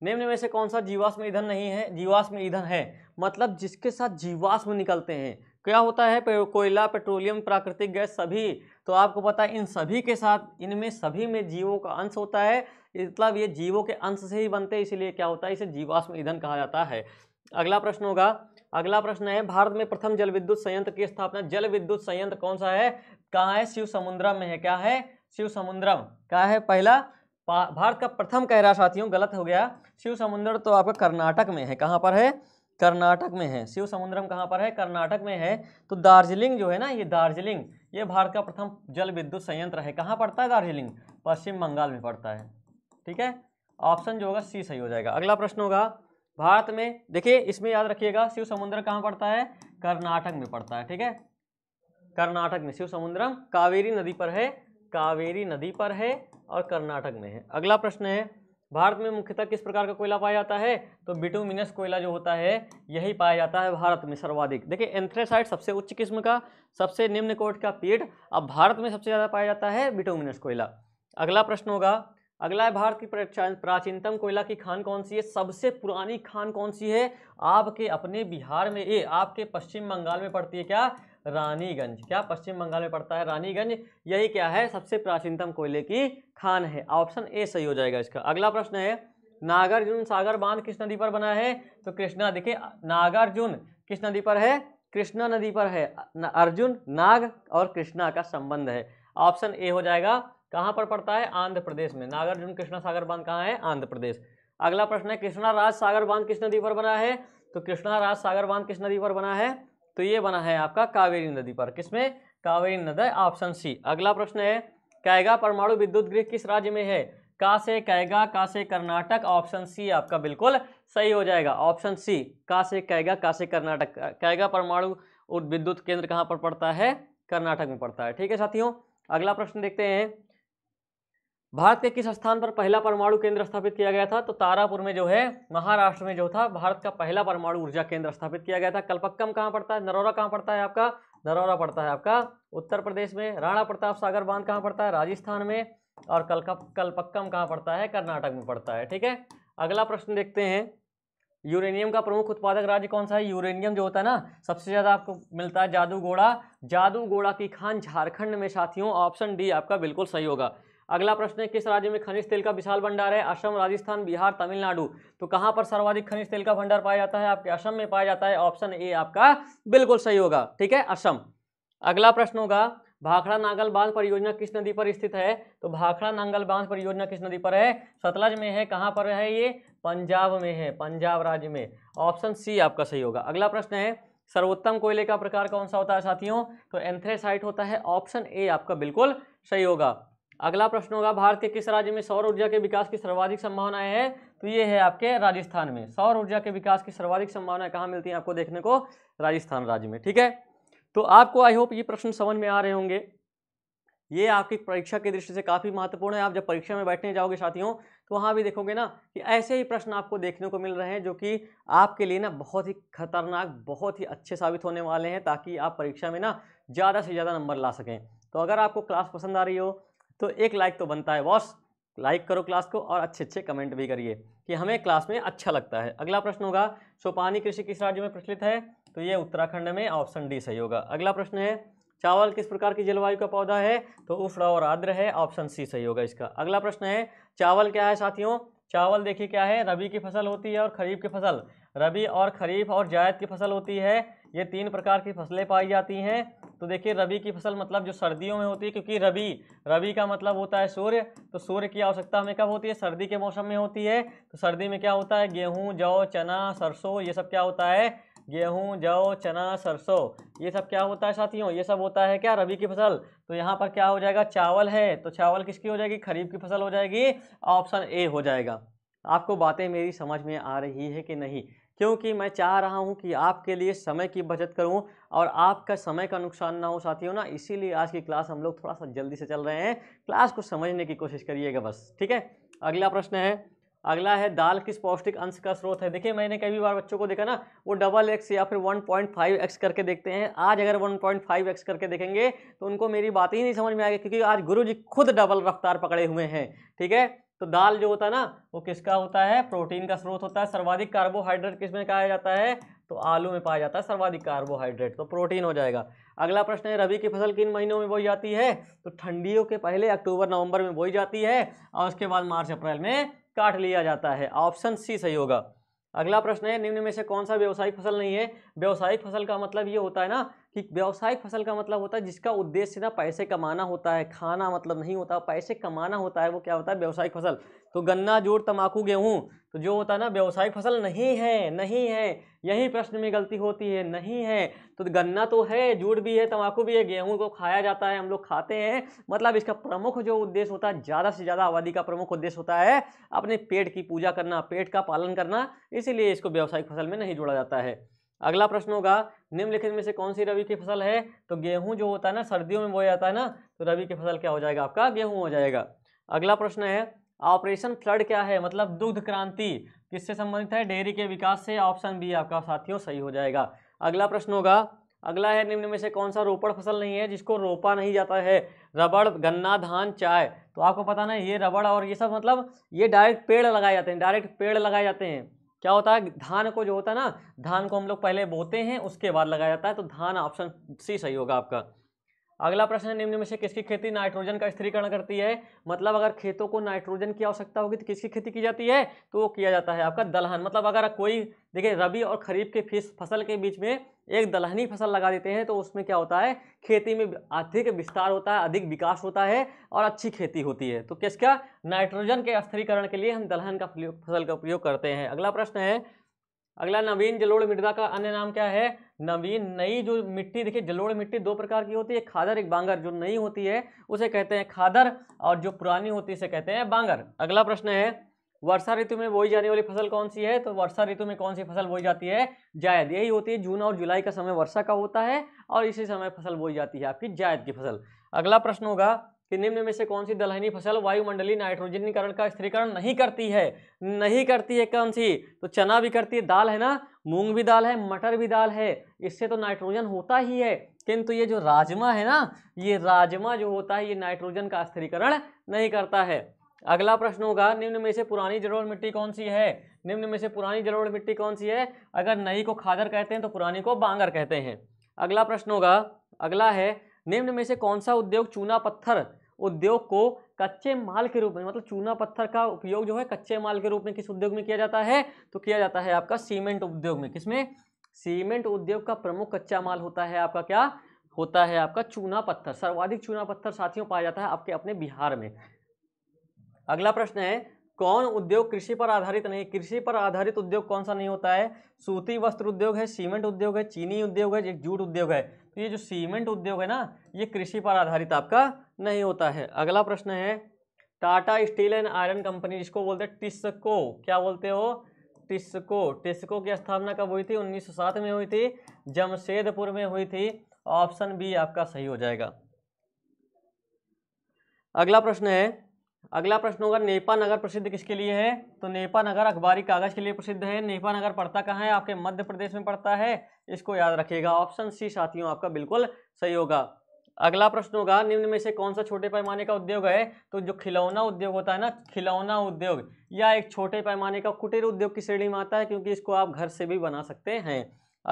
निम्न में से कौन सा जीवाश्म ईंधन नहीं है जीवाश्म ईंधन है मतलब जिसके साथ जीवाश्म निकलते हैं क्या होता है कोयला पेट्रोलियम प्राकृतिक गैस सभी तो आपको पता है इन सभी के साथ इनमें सभी में जीवों का अंश होता है मतलब ये जीवों के अंश से ही बनते हैं इसीलिए क्या होता है इसे जीवाश्म ईंधन कहा जाता है अगला प्रश्न होगा अगला प्रश्न है भारत में प्रथम जल विद्युत संयंत्र की स्थापना जल विद्युत संयंत्र कौन सा है कहाँ है शिव समुद्रम में है क्या है शिव समुद्रम क्या है पहला भारत का प्रथम कह रहा साथियों गलत हो गया शिव समुद्र तो आपका कर्नाटक में है कहाँ पर है कर्नाटक में है शिव समुद्रम कहाँ पर है कर्नाटक में है तो दार्जिलिंग जो है ना ये दार्जिलिंग ये भारत का प्रथम जल विद्युत संयंत्र है कहाँ पड़ता है दार्जिलिंग पश्चिम बंगाल में पड़ता है ठीक है ऑप्शन जो होगा सी सही हो जाएगा अगला प्रश्न होगा भारत में देखिए इसमें याद रखिएगा शिव समुद्र कहाँ पड़ता है कर्नाटक में पड़ता है ठीक है कर्नाटक में शिव समुद्रम कावेरी नदी पर है कावेरी नदी पर है और कर्नाटक में है अगला प्रश्न है भारत में मुख्यतः किस प्रकार का कोयला पाया जाता है तो बिटुमिनस कोयला जो होता है यही पाया जाता है भारत में सर्वाधिक देखिए एंथ्रेसाइड सबसे उच्च किस्म का सबसे निम्न कोट का पेट अब भारत में सबसे ज़्यादा पाया जाता है बिटुमिनस कोयला अगला प्रश्न होगा अगला है भारत की प्राचीनतम कोयला की खान कौन सी है सबसे पुरानी खान कौन सी है आपके अपने बिहार में ये आपके पश्चिम बंगाल में पड़ती है क्या रानीगंज क्या पश्चिम बंगाल में पड़ता है रानीगंज यही क्या है सबसे प्राचीनतम कोयले की खान है ऑप्शन ए सही हो जाएगा इसका अगला प्रश्न है नागार्जुन सागर बांध किस नदी पर बना है तो कृष्णा देखिए नागार्जुन किस नदी पर है कृष्णा नदी पर है अर्जुन नाग और कृष्णा का संबंध है ऑप्शन ए हो जाएगा कहाँ पर पड़ता है आंध्र प्रदेश में नागार्जुन कृष्णा सागर बांध कहाँ है आंध्र प्रदेश अगला प्रश्न है कृष्णा राज सागर बांध किस नदी पर बना है तो कृष्णा राज सागर बांध किस नदी पर बना है तो ये बना है आपका कावेरी नदी पर किसमें कावेरी नदी ऑप्शन सी अगला प्रश्न है कैगा परमाणु विद्युत गृह किस राज्य में है का से कैगा का से कर्नाटक ऑप्शन सी आपका बिल्कुल सही हो जाएगा ऑप्शन सी का से कैगा का से कर्नाटक कैगा परमाणु विद्युत केंद्र कहाँ पर पड़ता है कर्नाटक में पड़ता है ठीक है साथियों अगला प्रश्न देखते हैं भारत के किस स्थान पर पहला परमाणु केंद्र स्थापित किया गया था तो तारापुर में जो है महाराष्ट्र में जो था भारत का पहला परमाणु ऊर्जा केंद्र स्थापित किया गया था कलपक्कम कहाँ पड़ता है नरोरा कहाँ पड़ता है आपका नरौरा पड़ता है आपका उत्तर प्रदेश में राणा प्रताप सागर बांध कहाँ पड़ता है राजस्थान में और कलक कलपक्कम कहाँ पड़ता है कर्नाटक में पड़ता है ठीक है अगला प्रश्न देखते हैं यूरेनियम का प्रमुख उत्पादक राज्य कौन सा है यूरेनियम जो होता है ना सबसे ज़्यादा आपको मिलता है जादू घोड़ा जादू घोड़ा की खान झारखंड में साथियों ऑप्शन डी आपका बिल्कुल सही होगा अगला प्रश्न है किस राज्य में खनिज तेल का विशाल भंडार है असम राजस्थान बिहार तमिलनाडु तो कहाँ पर सर्वाधिक खनिज तेल का भंडार पाया जाता है आपके असम में पाया जाता है ऑप्शन ए आपका बिल्कुल सही होगा ठीक है असम अगला प्रश्न होगा भाखड़ा नांगल बांध परियोजना किस नदी पर स्थित है तो भाखड़ा नांगल बांध परियोजना किस नदी पर है सतलज में है कहाँ पर है ये पंजाब में है पंजाब राज्य में ऑप्शन सी आपका सही होगा अगला प्रश्न है सर्वोत्तम कोयले का प्रकार कौन सा होता है साथियों तो एंथ्रेसाइट होता है ऑप्शन ए आपका बिल्कुल सही होगा अगला प्रश्न होगा भारत के किस राज्य में सौर ऊर्जा के विकास की सर्वाधिक संभावनाएं हैं तो ये है आपके राजस्थान में सौर ऊर्जा के विकास की सर्वाधिक संभावनाएं कहाँ मिलती हैं आपको देखने को राजस्थान राज्य में ठीक है तो आपको आई होप ये प्रश्न समझ में आ रहे होंगे ये आपकी परीक्षा की दृष्टि से काफ़ी महत्वपूर्ण है आप जब परीक्षा में बैठने जाओगे साथियों तो वहाँ भी देखोगे ना कि ऐसे ही प्रश्न आपको देखने को मिल रहे हैं जो कि आपके लिए ना बहुत ही खतरनाक बहुत ही अच्छे साबित होने वाले हैं ताकि आप परीक्षा में ना ज़्यादा से ज़्यादा नंबर ला सकें तो अगर आपको क्लास पसंद आ रही हो तो एक लाइक तो बनता है बॉस लाइक करो क्लास को और अच्छे अच्छे कमेंट भी करिए कि हमें क्लास में अच्छा लगता है अगला प्रश्न होगा सोपानी कृषि किस राज्य में प्रचलित है तो ये उत्तराखंड में ऑप्शन डी सही होगा अगला प्रश्न है चावल किस प्रकार की जलवायु का पौधा है तो उफड़ा और आर्द्र है ऑप्शन सी सही होगा इसका अगला प्रश्न है चावल क्या है साथियों चावल देखिए क्या है रबी की फसल होती है और खरीफ की फसल रबी और खरीफ और जायद की फसल होती है ये तीन प्रकार की फसलें पाई जाती हैं तो देखिए रबी की फसल मतलब जो सर्दियों में होती है क्योंकि रबी रबी का मतलब होता है सूर्य तो सूर्य की आवश्यकता हमें कब होती है सर्दी के मौसम में होती है तो सर्दी में क्या होता है गेहूँ जौ चना सरसों ये सब क्या होता है गेहूँ जौ चना सरसों ये सब क्या होता है साथियों ये सब होता है क्या रबी की फसल तो यहाँ पर क्या हो जाएगा चावल है तो चावल किसकी हो जाएगी खरीफ की फसल हो जाएगी ऑप्शन ए हो जाएगा आपको बातें मेरी समझ में आ रही है कि नहीं क्योंकि मैं चाह रहा हूं कि आपके लिए समय की बचत करूं और आपका समय का नुकसान ना हो साथियों ना इसीलिए आज की क्लास हम लोग थोड़ा सा जल्दी से चल रहे हैं क्लास को समझने की कोशिश करिएगा बस ठीक है अगला प्रश्न है अगला है दाल किस पौष्टिक अंश का स्रोत है देखिए मैंने कई बार बच्चों को देखा ना वो डबल एक्स या फिर वन पॉइंट फाइव एक्स करके देखते हैं आज अगर वन पॉइंट फाइव एक्स करके देखेंगे तो उनको मेरी बात ही नहीं समझ में आएगी क्योंकि आज गुरु जी खुद डबल रफ्तार पकड़े हुए हैं ठीक है तो दाल जो होता है ना वो किसका होता है प्रोटीन का स्रोत होता है सर्वाधिक कार्बोहाइड्रेट किस में पाया जाता है तो आलू में पाया जाता है सर्वाधिक कार्बोहाइड्रेट तो प्रोटीन हो जाएगा अगला प्रश्न है रबी की फसल किन महीनों में बोई जाती है तो ठंडियों के पहले अक्टूबर नवंबर में बोई जाती है और उसके बाद मार्च अप्रैल में काट लिया जाता है ऑप्शन सी सही होगा अगला प्रश्न है निम्न में से कौन सा व्यवसायिक फसल नहीं है व्यवसायिक फसल का मतलब ये होता है ना कि व्यावसायिक फसल का मतलब होता है जिसका उद्देश्य ना पैसे कमाना होता है खाना मतलब नहीं होता पैसे कमाना होता है वो क्या होता है व्यावसायिक फसल तो गन्ना जोर तम्बाकू गेहूँ तो जो होता है ना व्यावसायिक फसल नहीं है नहीं है यही प्रश्न में गलती होती है नहीं है तो गन्ना तो है जूट भी है तम्बाकू भी है गेहूं को खाया जाता है हम लोग खाते हैं मतलब इसका प्रमुख जो उद्देश्य होता है ज़्यादा से ज़्यादा आबादी का प्रमुख उद्देश्य होता है अपने पेट की पूजा करना पेट का पालन करना इसीलिए इसको व्यावसायिक फसल में नहीं जोड़ा जाता है अगला प्रश्न होगा निम्नलिखित में से कौन सी रवि की फसल है तो गेहूं जो होता है ना सर्दियों में बोया जाता है ना तो रवि की फसल क्या हो जाएगा आपका गेहूं हो जाएगा अगला प्रश्न है ऑपरेशन फ्लड क्या है मतलब दुग्ध क्रांति किससे संबंधित है डेयरी के विकास से ऑप्शन बी आपका साथियों सही हो जाएगा अगला प्रश्न होगा अगला है निम्न में से कौन सा रोपड़ फसल नहीं है जिसको रोपा नहीं जाता है रबड़ गन्ना धान चाय तो आपको पता ना ये रबड़ और ये सब मतलब ये डायरेक्ट पेड़ लगाए जाते हैं डायरेक्ट पेड़ लगाए जाते हैं क्या होता है धान को जो होता है ना धान को हम लोग पहले बोते हैं उसके बाद लगाया जाता है तो धान ऑप्शन सी सही होगा आपका अगला प्रश्न है निम्न में से किसकी खेती नाइट्रोजन का स्थिरीकरण करती है मतलब अगर खेतों को नाइट्रोजन की आवश्यकता होगी तो किसकी खेती की जाती है तो वो किया जाता है आपका दलहन मतलब अगर कोई देखिए रबी और खरीफ के फीस फसल के बीच में एक दलहनी फसल लगा देते हैं तो उसमें क्या होता है खेती में अधिक विस्तार होता है अधिक विकास होता है और अच्छी खेती होती है तो किसका नाइट्रोजन के स्थिरीकरण के लिए हम दलहन का फसल का उपयोग करते हैं अगला प्रश्न है अगला नवीन जलोड़ मृदा का अन्य नाम क्या है नवीन नई जो मिट्टी देखिए जलोड़ मिट्टी दो प्रकार की होती है खादर एक बांगर जो नई होती है उसे कहते हैं खादर और जो पुरानी होती है उसे कहते हैं बांगर अगला प्रश्न है वर्षा ऋतु में बोई जाने वाली फसल कौन सी है तो वर्षा ऋतु में कौन सी फसल बोई जाती है जायद यही होती है जून और जुलाई का समय वर्षा का होता है और इसी समय फसल बोई जाती है आपकी जायद की फसल अगला प्रश्न होगा कि निम्न में से कौन सी दलहनी फसल वायुमंडलीय नाइट्रोजनीकरण का स्थिरीकरण नहीं करती है नहीं करती है कौन सी तो चना भी करती है दाल है ना मूंग भी दाल है मटर भी दाल है इससे तो नाइट्रोजन होता ही है किंतु ये जो राजमा है ना ये राजमा जो होता है ये नाइट्रोजन का स्थिरीकरण नहीं करता है अगला प्रश्न होगा निम्न में से पुरानी जरूर मिट्टी कौन सी है निम्न में से पुरानी जरूर मिट्टी कौन सी है अगर नई को खादर कहते हैं तो पुरानी को बांगर कहते हैं अगला प्रश्न होगा अगला है निम्न में से कौन सा उद्योग चूना पत्थर उद्योग को कच्चे माल के रूप में मतलब चूना पत्थर का उपयोग जो है कच्चे माल के रूप में किस उद्योग में किया जाता है तो किया जाता है आपका सीमेंट उद्योग में किसमें सीमेंट उद्योग का प्रमुख कच्चा माल होता है आपका क्या होता है आपका चूना पत्थर सर्वाधिक चूना पत्थर साथियों पाया जाता है आपके अपने बिहार में अगला प्रश्न है कौन उद्योग कृषि पर आधारित नहीं कृषि पर आधारित उद्योग कौन सा नहीं होता है सूती वस्त्र उद्योग है सीमेंट उद्योग है चीनी उद्योग है जूट उद्योग है तो ये जो सीमेंट उद्योग है ना ये कृषि पर आधारित आपका नहीं होता है अगला प्रश्न है Tata steel and iron company जिसको बोलते हैं टिस्को क्या बोलते हो टिस्को टिस्को की स्थापना कब हुई थी उन्नीस में हुई थी जमशेदपुर में हुई थी ऑप्शन बी आपका सही हो जाएगा अगला प्रश्न है अगला प्रश्न होगा नेपा नगर प्रसिद्ध किसके लिए है तो नेपा नगर अखबारी कागज़ के लिए प्रसिद्ध है नेपा नगर पड़ता कहाँ है आपके मध्य प्रदेश में पड़ता है इसको याद रखिएगा ऑप्शन सी साथियों आपका बिल्कुल सही होगा अगला प्रश्न होगा निम्न में से कौन सा छोटे पैमाने का उद्योग है तो जो खिलौना उद्योग होता है ना खिलौना उद्योग या एक छोटे पैमाने का कुटीर उद्योग की श्रेणी में आता है क्योंकि इसको आप घर से भी बना सकते हैं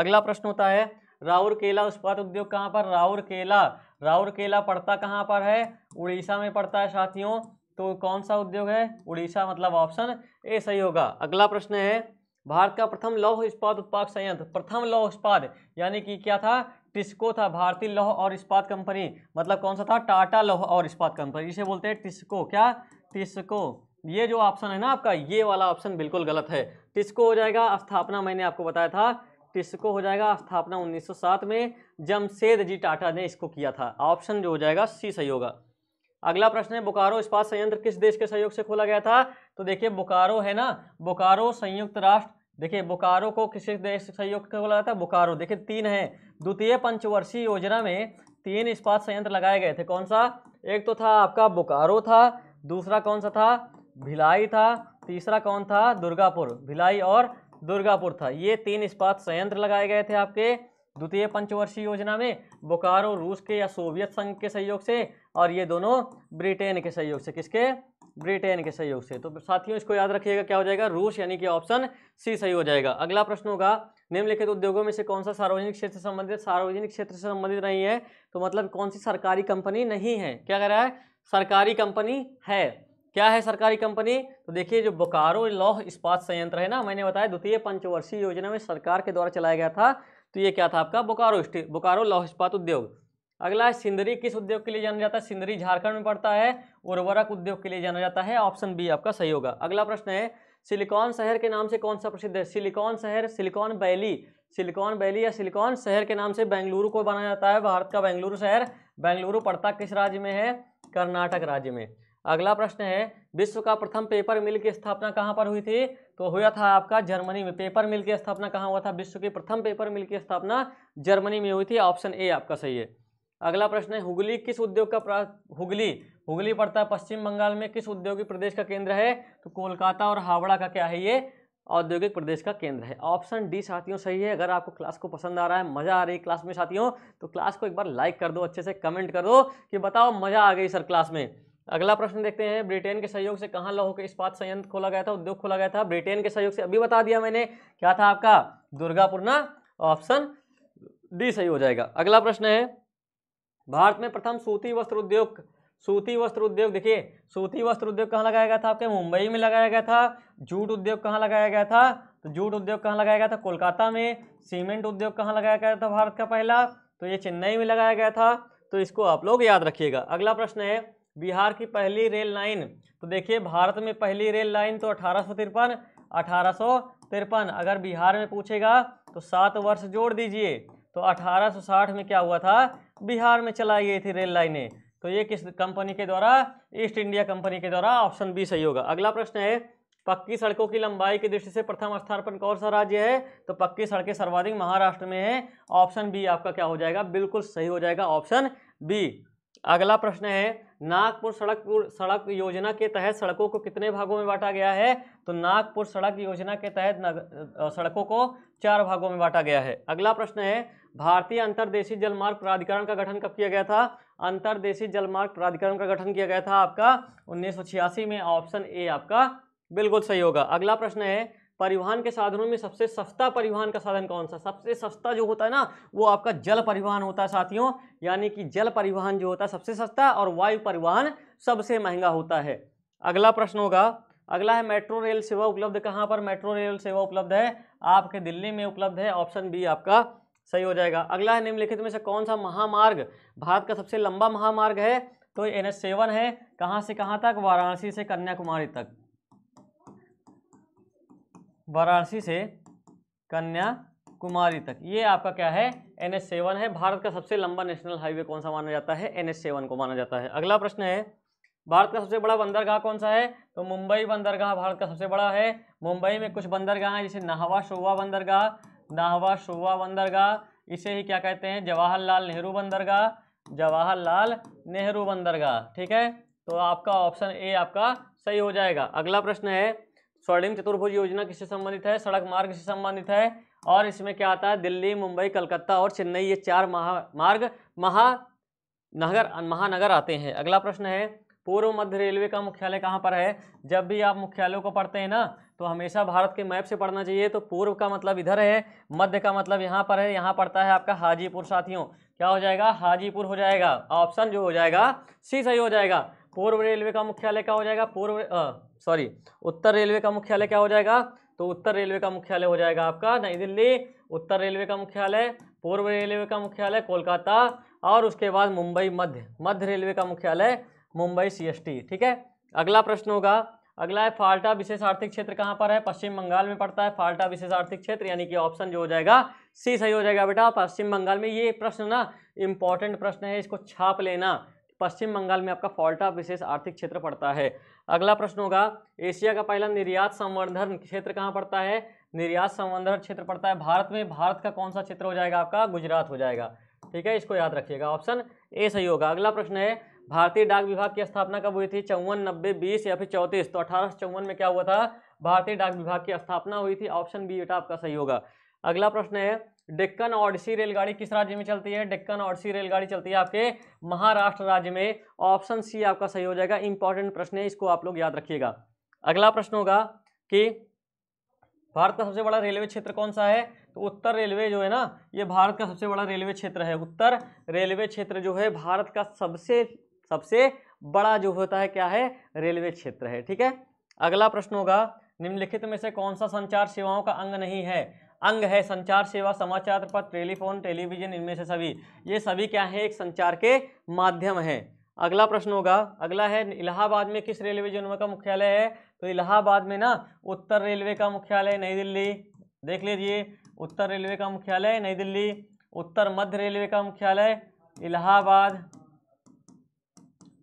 अगला प्रश्न होता है राउर केला उत्पाद उद्योग कहाँ पर राउर केला राउर केला पड़ता कहाँ पर है उड़ीसा में पड़ता है साथियों तो कौन सा उद्योग है उड़ीसा मतलब ऑप्शन ए सही होगा अगला प्रश्न है भारत का प्रथम लौह इस्पात उत्पाद संयंत्र प्रथम लौह इस्पात यानी कि क्या था टिस्को था भारतीय लौह और इस्पात कंपनी मतलब कौन सा था टाटा लौह और इस्पात कंपनी इसे बोलते हैं टिस्को क्या टिस्को ये जो ऑप्शन है ना आपका ये वाला ऑप्शन बिल्कुल गलत है टिस्को हो जाएगा स्थापना मैंने आपको बताया था टिस्को हो जाएगा स्थापना 1907 में जमशेद जी टाटा ने इसको किया था ऑप्शन जो हो जाएगा सी सही होगा अगला प्रश्न है बोकारो इस्पात संयंत्र किस देश के सहयोग से खोला गया था तो देखिए बोकारो है ना बोकारो संयुक्त राष्ट्र देखिए बोकारो को किस देश से सहयोग से खोला गया था बोकारो देखिए तीन है द्वितीय पंचवर्षीय योजना में तीन इस्पात संयंत्र लगाए गए थे कौन सा एक तो था आपका बोकारो था दूसरा कौन सा था भिलाई था तीसरा कौन था दुर्गापुर भिलाई और दुर्गापुर था ये तीन इस्पात संयंत्र लगाए गए थे आपके द्वितीय पंचवर्षीय योजना में बोकारो रूस के या सोवियत संघ के सहयोग से और ये दोनों ब्रिटेन के सहयोग से किसके ब्रिटेन के सहयोग से तो साथियों इसको याद रखिएगा क्या हो जाएगा रूस यानी कि ऑप्शन सी सही हो जाएगा अगला प्रश्न होगा निम्नलिखित तो उद्योगों में से कौन सा सार्वजनिक क्षेत्र से संबंधित सार्वजनिक क्षेत्र से संबंधित नहीं है तो मतलब कौन सी सरकारी कंपनी नहीं है क्या कह रहा है सरकारी कंपनी है क्या है सरकारी कंपनी तो देखिए जो बोकारो लौह इस्पात संयंत्र है ना मैंने बताया द्वितीय पंचवर्षीय योजना में सरकार के द्वारा चलाया गया था तो ये क्या था आपका बोकारो स्टील बोकारो लौह इस्पात उद्योग अगला है सिंदरी किस उद्योग के लिए जाना जाता है सिंदरी झारखंड में पड़ता है उर्वरक उद्योग के लिए जाना जाता है ऑप्शन बी आपका सही होगा अगला प्रश्न है सिलिकॉन शहर के नाम से कौन सा प्रसिद्ध है सिलिकॉन शहर सिलिकॉन वैली सिलिकॉन वैली या सिलिकॉन शहर के नाम से बेंगलुरु को बनाया जाता है भारत का बेंगलुरु शहर बेंगलुरु पड़ता किस राज्य में है कर्नाटक राज्य में अगला प्रश्न है विश्व का प्रथम पेपर मिल की स्थापना कहाँ पर हुई थी तो हुआ था आपका जर्मनी में पेपर मिल की स्थापना कहाँ हुआ था विश्व की प्रथम पेपर मिल की स्थापना जर्मनी में हुई थी ऑप्शन ए आपका सही है अगला प्रश्न है हुगली किस उद्योग का हुगली हुगली पड़ता है पश्चिम बंगाल में किस उद्योगिक प्रदेश का केंद्र है तो कोलकाता और हावड़ा का क्या है ये औद्योगिक प्रदेश का केंद्र है ऑप्शन डी साथियों सही है अगर आपको क्लास को पसंद आ रहा है मज़ा आ रही है क्लास में साथियों तो क्लास को एक बार लाइक कर दो अच्छे से कमेंट कर दो कि बताओ मज़ा आ गई सर क्लास में अगला प्रश्न देखते हैं ब्रिटेन के सहयोग से कहाँ लोहो के इस्पात संयंत्र खोला गया था उद्योग खोला गया था ब्रिटेन के सहयोग से अभी बता दिया मैंने क्या था आपका दुर्गापुर ना ऑप्शन डी सही हो जाएगा अगला प्रश्न है भारत में प्रथम सूती वस्त्र उद्योग सूती वस्त्र उद्योग देखिए सूती वस्त्र उद्योग कहाँ लगाया गया था आपके मुंबई में लगाया गया था जूट उद्योग कहाँ लगाया गया था तो जूट उद्योग कहाँ लगाया गया था कोलकाता में सीमेंट उद्योग कहाँ लगाया गया था भारत का पहला तो ये चेन्नई में लगाया गया था तो इसको आप लोग याद रखिएगा अगला प्रश्न है बिहार की पहली रेल लाइन तो देखिए भारत में पहली रेल लाइन तो अठारह सौ तिरपन अठारह सौ तिरपन अगर बिहार में पूछेगा तो सात वर्ष जोड़ दीजिए तो 1860 में क्या हुआ था बिहार में चलाई गई थी रेल लाइनें तो ये किस कंपनी के द्वारा ईस्ट इंडिया कंपनी के द्वारा ऑप्शन बी सही होगा अगला प्रश्न है पक्की सड़कों की लंबाई की दृष्टि से प्रथम स्थान पर कौन सा राज्य है तो पक्की सड़कें सर्वाधिक महाराष्ट्र में है ऑप्शन बी आपका क्या हो जाएगा बिल्कुल सही हो जाएगा ऑप्शन बी अगला प्रश्न है नागपुर सड़क सड़क योजना के तहत सड़कों को कितने भागों में बांटा गया है तो नागपुर सड़क योजना के तहत सड़कों को चार भागों में बांटा गया है अगला प्रश्न है भारतीय अंतर्देशीय जलमार्ग प्राधिकरण का गठन कब किया गया था अंतर्देशीय जलमार्ग प्राधिकरण का गठन किया गया था आपका उन्नीस में ऑप्शन ए आपका बिल्कुल सही होगा अगला प्रश्न है परिवहन के साधनों में सबसे सस्ता परिवहन का साधन कौन सा सबसे सस्ता जो होता है ना वो आपका जल परिवहन होता है साथियों यानी कि जल परिवहन जो होता है सबसे सस्ता और वायु परिवहन सबसे महंगा होता है अगला प्रश्न होगा अगला है मेट्रो रेल सेवा उपलब्ध कहाँ पर मेट्रो रेल सेवा उपलब्ध है आपके दिल्ली में उपलब्ध है ऑप्शन बी आपका सही हो जाएगा अगला है निम्नलिखित में से कौन सा महामार्ग भारत का सबसे लंबा महामार्ग है तो एन एस सेवन है कहाँ से कहाँ तक वाराणसी से कन्याकुमारी तक वाराणसी से कन्या कुमारी तक ये आपका क्या है एन एच सेवन है भारत का सबसे लंबा नेशनल हाईवे कौन सा माना जाता है एन एच सेवन को माना जाता है अगला प्रश्न है भारत का सबसे बड़ा बंदरगाह कौन सा है तो मुंबई बंदरगाह भारत का सबसे बड़ा है मुंबई में कुछ बंदरगाह हैं जैसे नाहवा शोवा बंदरगाह नाहवा शोवा बंदरगाह इसे ही क्या कहते हैं जवाहरलाल नेहरू बंदरगाह जवाहरलाल नेहरू बंदरगाह ठीक है तो आपका ऑप्शन ए आपका सही हो जाएगा अगला प्रश्न है स्वर्णिम चतुर्भुज योजना किससे संबंधित है सड़क मार्ग से संबंधित है और इसमें क्या आता है दिल्ली मुंबई कलकत्ता और चेन्नई ये चार महा मार्ग महानगर महानगर आते हैं अगला प्रश्न है पूर्व मध्य रेलवे का मुख्यालय कहाँ पर है जब भी आप मुख्यालयों को पढ़ते हैं ना तो हमेशा भारत के मैप से पढ़ना चाहिए तो पूर्व का मतलब इधर है मध्य का मतलब यहाँ पर है यहाँ पड़ता है आपका हाजीपुर साथियों क्या हो जाएगा हाजीपुर हो जाएगा ऑप्शन जो हो जाएगा सी सही हो जाएगा पूर्व रेलवे का मुख्यालय क्या हो जाएगा पूर्व सॉरी उत्तर रेलवे का मुख्यालय क्या हो जाएगा तो उत्तर रेलवे का मुख्यालय हो जाएगा आपका नई दिल्ली उत्तर रेलवे का मुख्यालय पूर्व रेलवे का मुख्यालय कोलकाता और उसके बाद मुंबई मध्य मध्य रेलवे का मुख्यालय मुंबई सी ठीक है अगला प्रश्न होगा अगला है फाल्टा विशेष आर्थिक क्षेत्र कहाँ पर है पश्चिम बंगाल में पड़ता है फाल्टा विशेष आर्थिक क्षेत्र यानी कि ऑप्शन जो हो जाएगा सी सही हो जाएगा बेटा पश्चिम बंगाल में ये प्रश्न ना इंपॉर्टेंट प्रश्न है इसको छाप लेना पश्चिम बंगाल में आपका फॉल्टा विशेष आर्थिक क्षेत्र पड़ता है अगला प्रश्न होगा एशिया का पहला निर्यात संवर्धन क्षेत्र कहाँ पड़ता है निर्यात संवर्धन क्षेत्र पड़ता है भारत में भारत का कौन सा क्षेत्र हो जाएगा आपका गुजरात हो जाएगा ठीक है इसको याद रखिएगा ऑप्शन ए सही होगा अगला प्रश्न है भारतीय डाक विभाग की स्थापना कब हुई थी चौवन नब्बे बीस या फिर चौंतीस तो अठारह में क्या हुआ था भारतीय डाक विभाग की स्थापना हुई थी ऑप्शन बी बेटा आपका सही होगा अगला प्रश्न है डेक्कन ऑडसी रेलगाड़ी किस राज्य में चलती है डेक्कन ओडिसी रेलगाड़ी चलती है आपके महाराष्ट्र राज्य में ऑप्शन सी आपका सही हो जाएगा इंपॉर्टेंट प्रश्न है इसको आप लोग याद रखिएगा अगला प्रश्न होगा कि भारत का सबसे बड़ा रेलवे क्षेत्र कौन सा है तो उत्तर रेलवे जो है ना ये भारत का सबसे बड़ा रेलवे क्षेत्र है उत्तर रेलवे क्षेत्र जो है भारत का सबसे सबसे बड़ा जो होता है क्या है रेलवे क्षेत्र है ठीक है अगला प्रश्न होगा निम्नलिखित में से कौन सा संचार सेवाओं का अंग नहीं है अंग है संचार सेवा समाचार पत्र टेलीफोन टेलीविजन इनमें से सभी ये सभी क्या है एक संचार के माध्यम है अगला प्रश्न होगा अगला है इलाहाबाद में किस रेलवे जोन का मुख्यालय है तो इलाहाबाद में ना उत्तर रेलवे का मुख्यालय नई दिल्ली देख लीजिए उत्तर रेलवे का मुख्यालय नई दिल्ली उत्तर मध्य रेलवे का मुख्यालय इलाहाबाद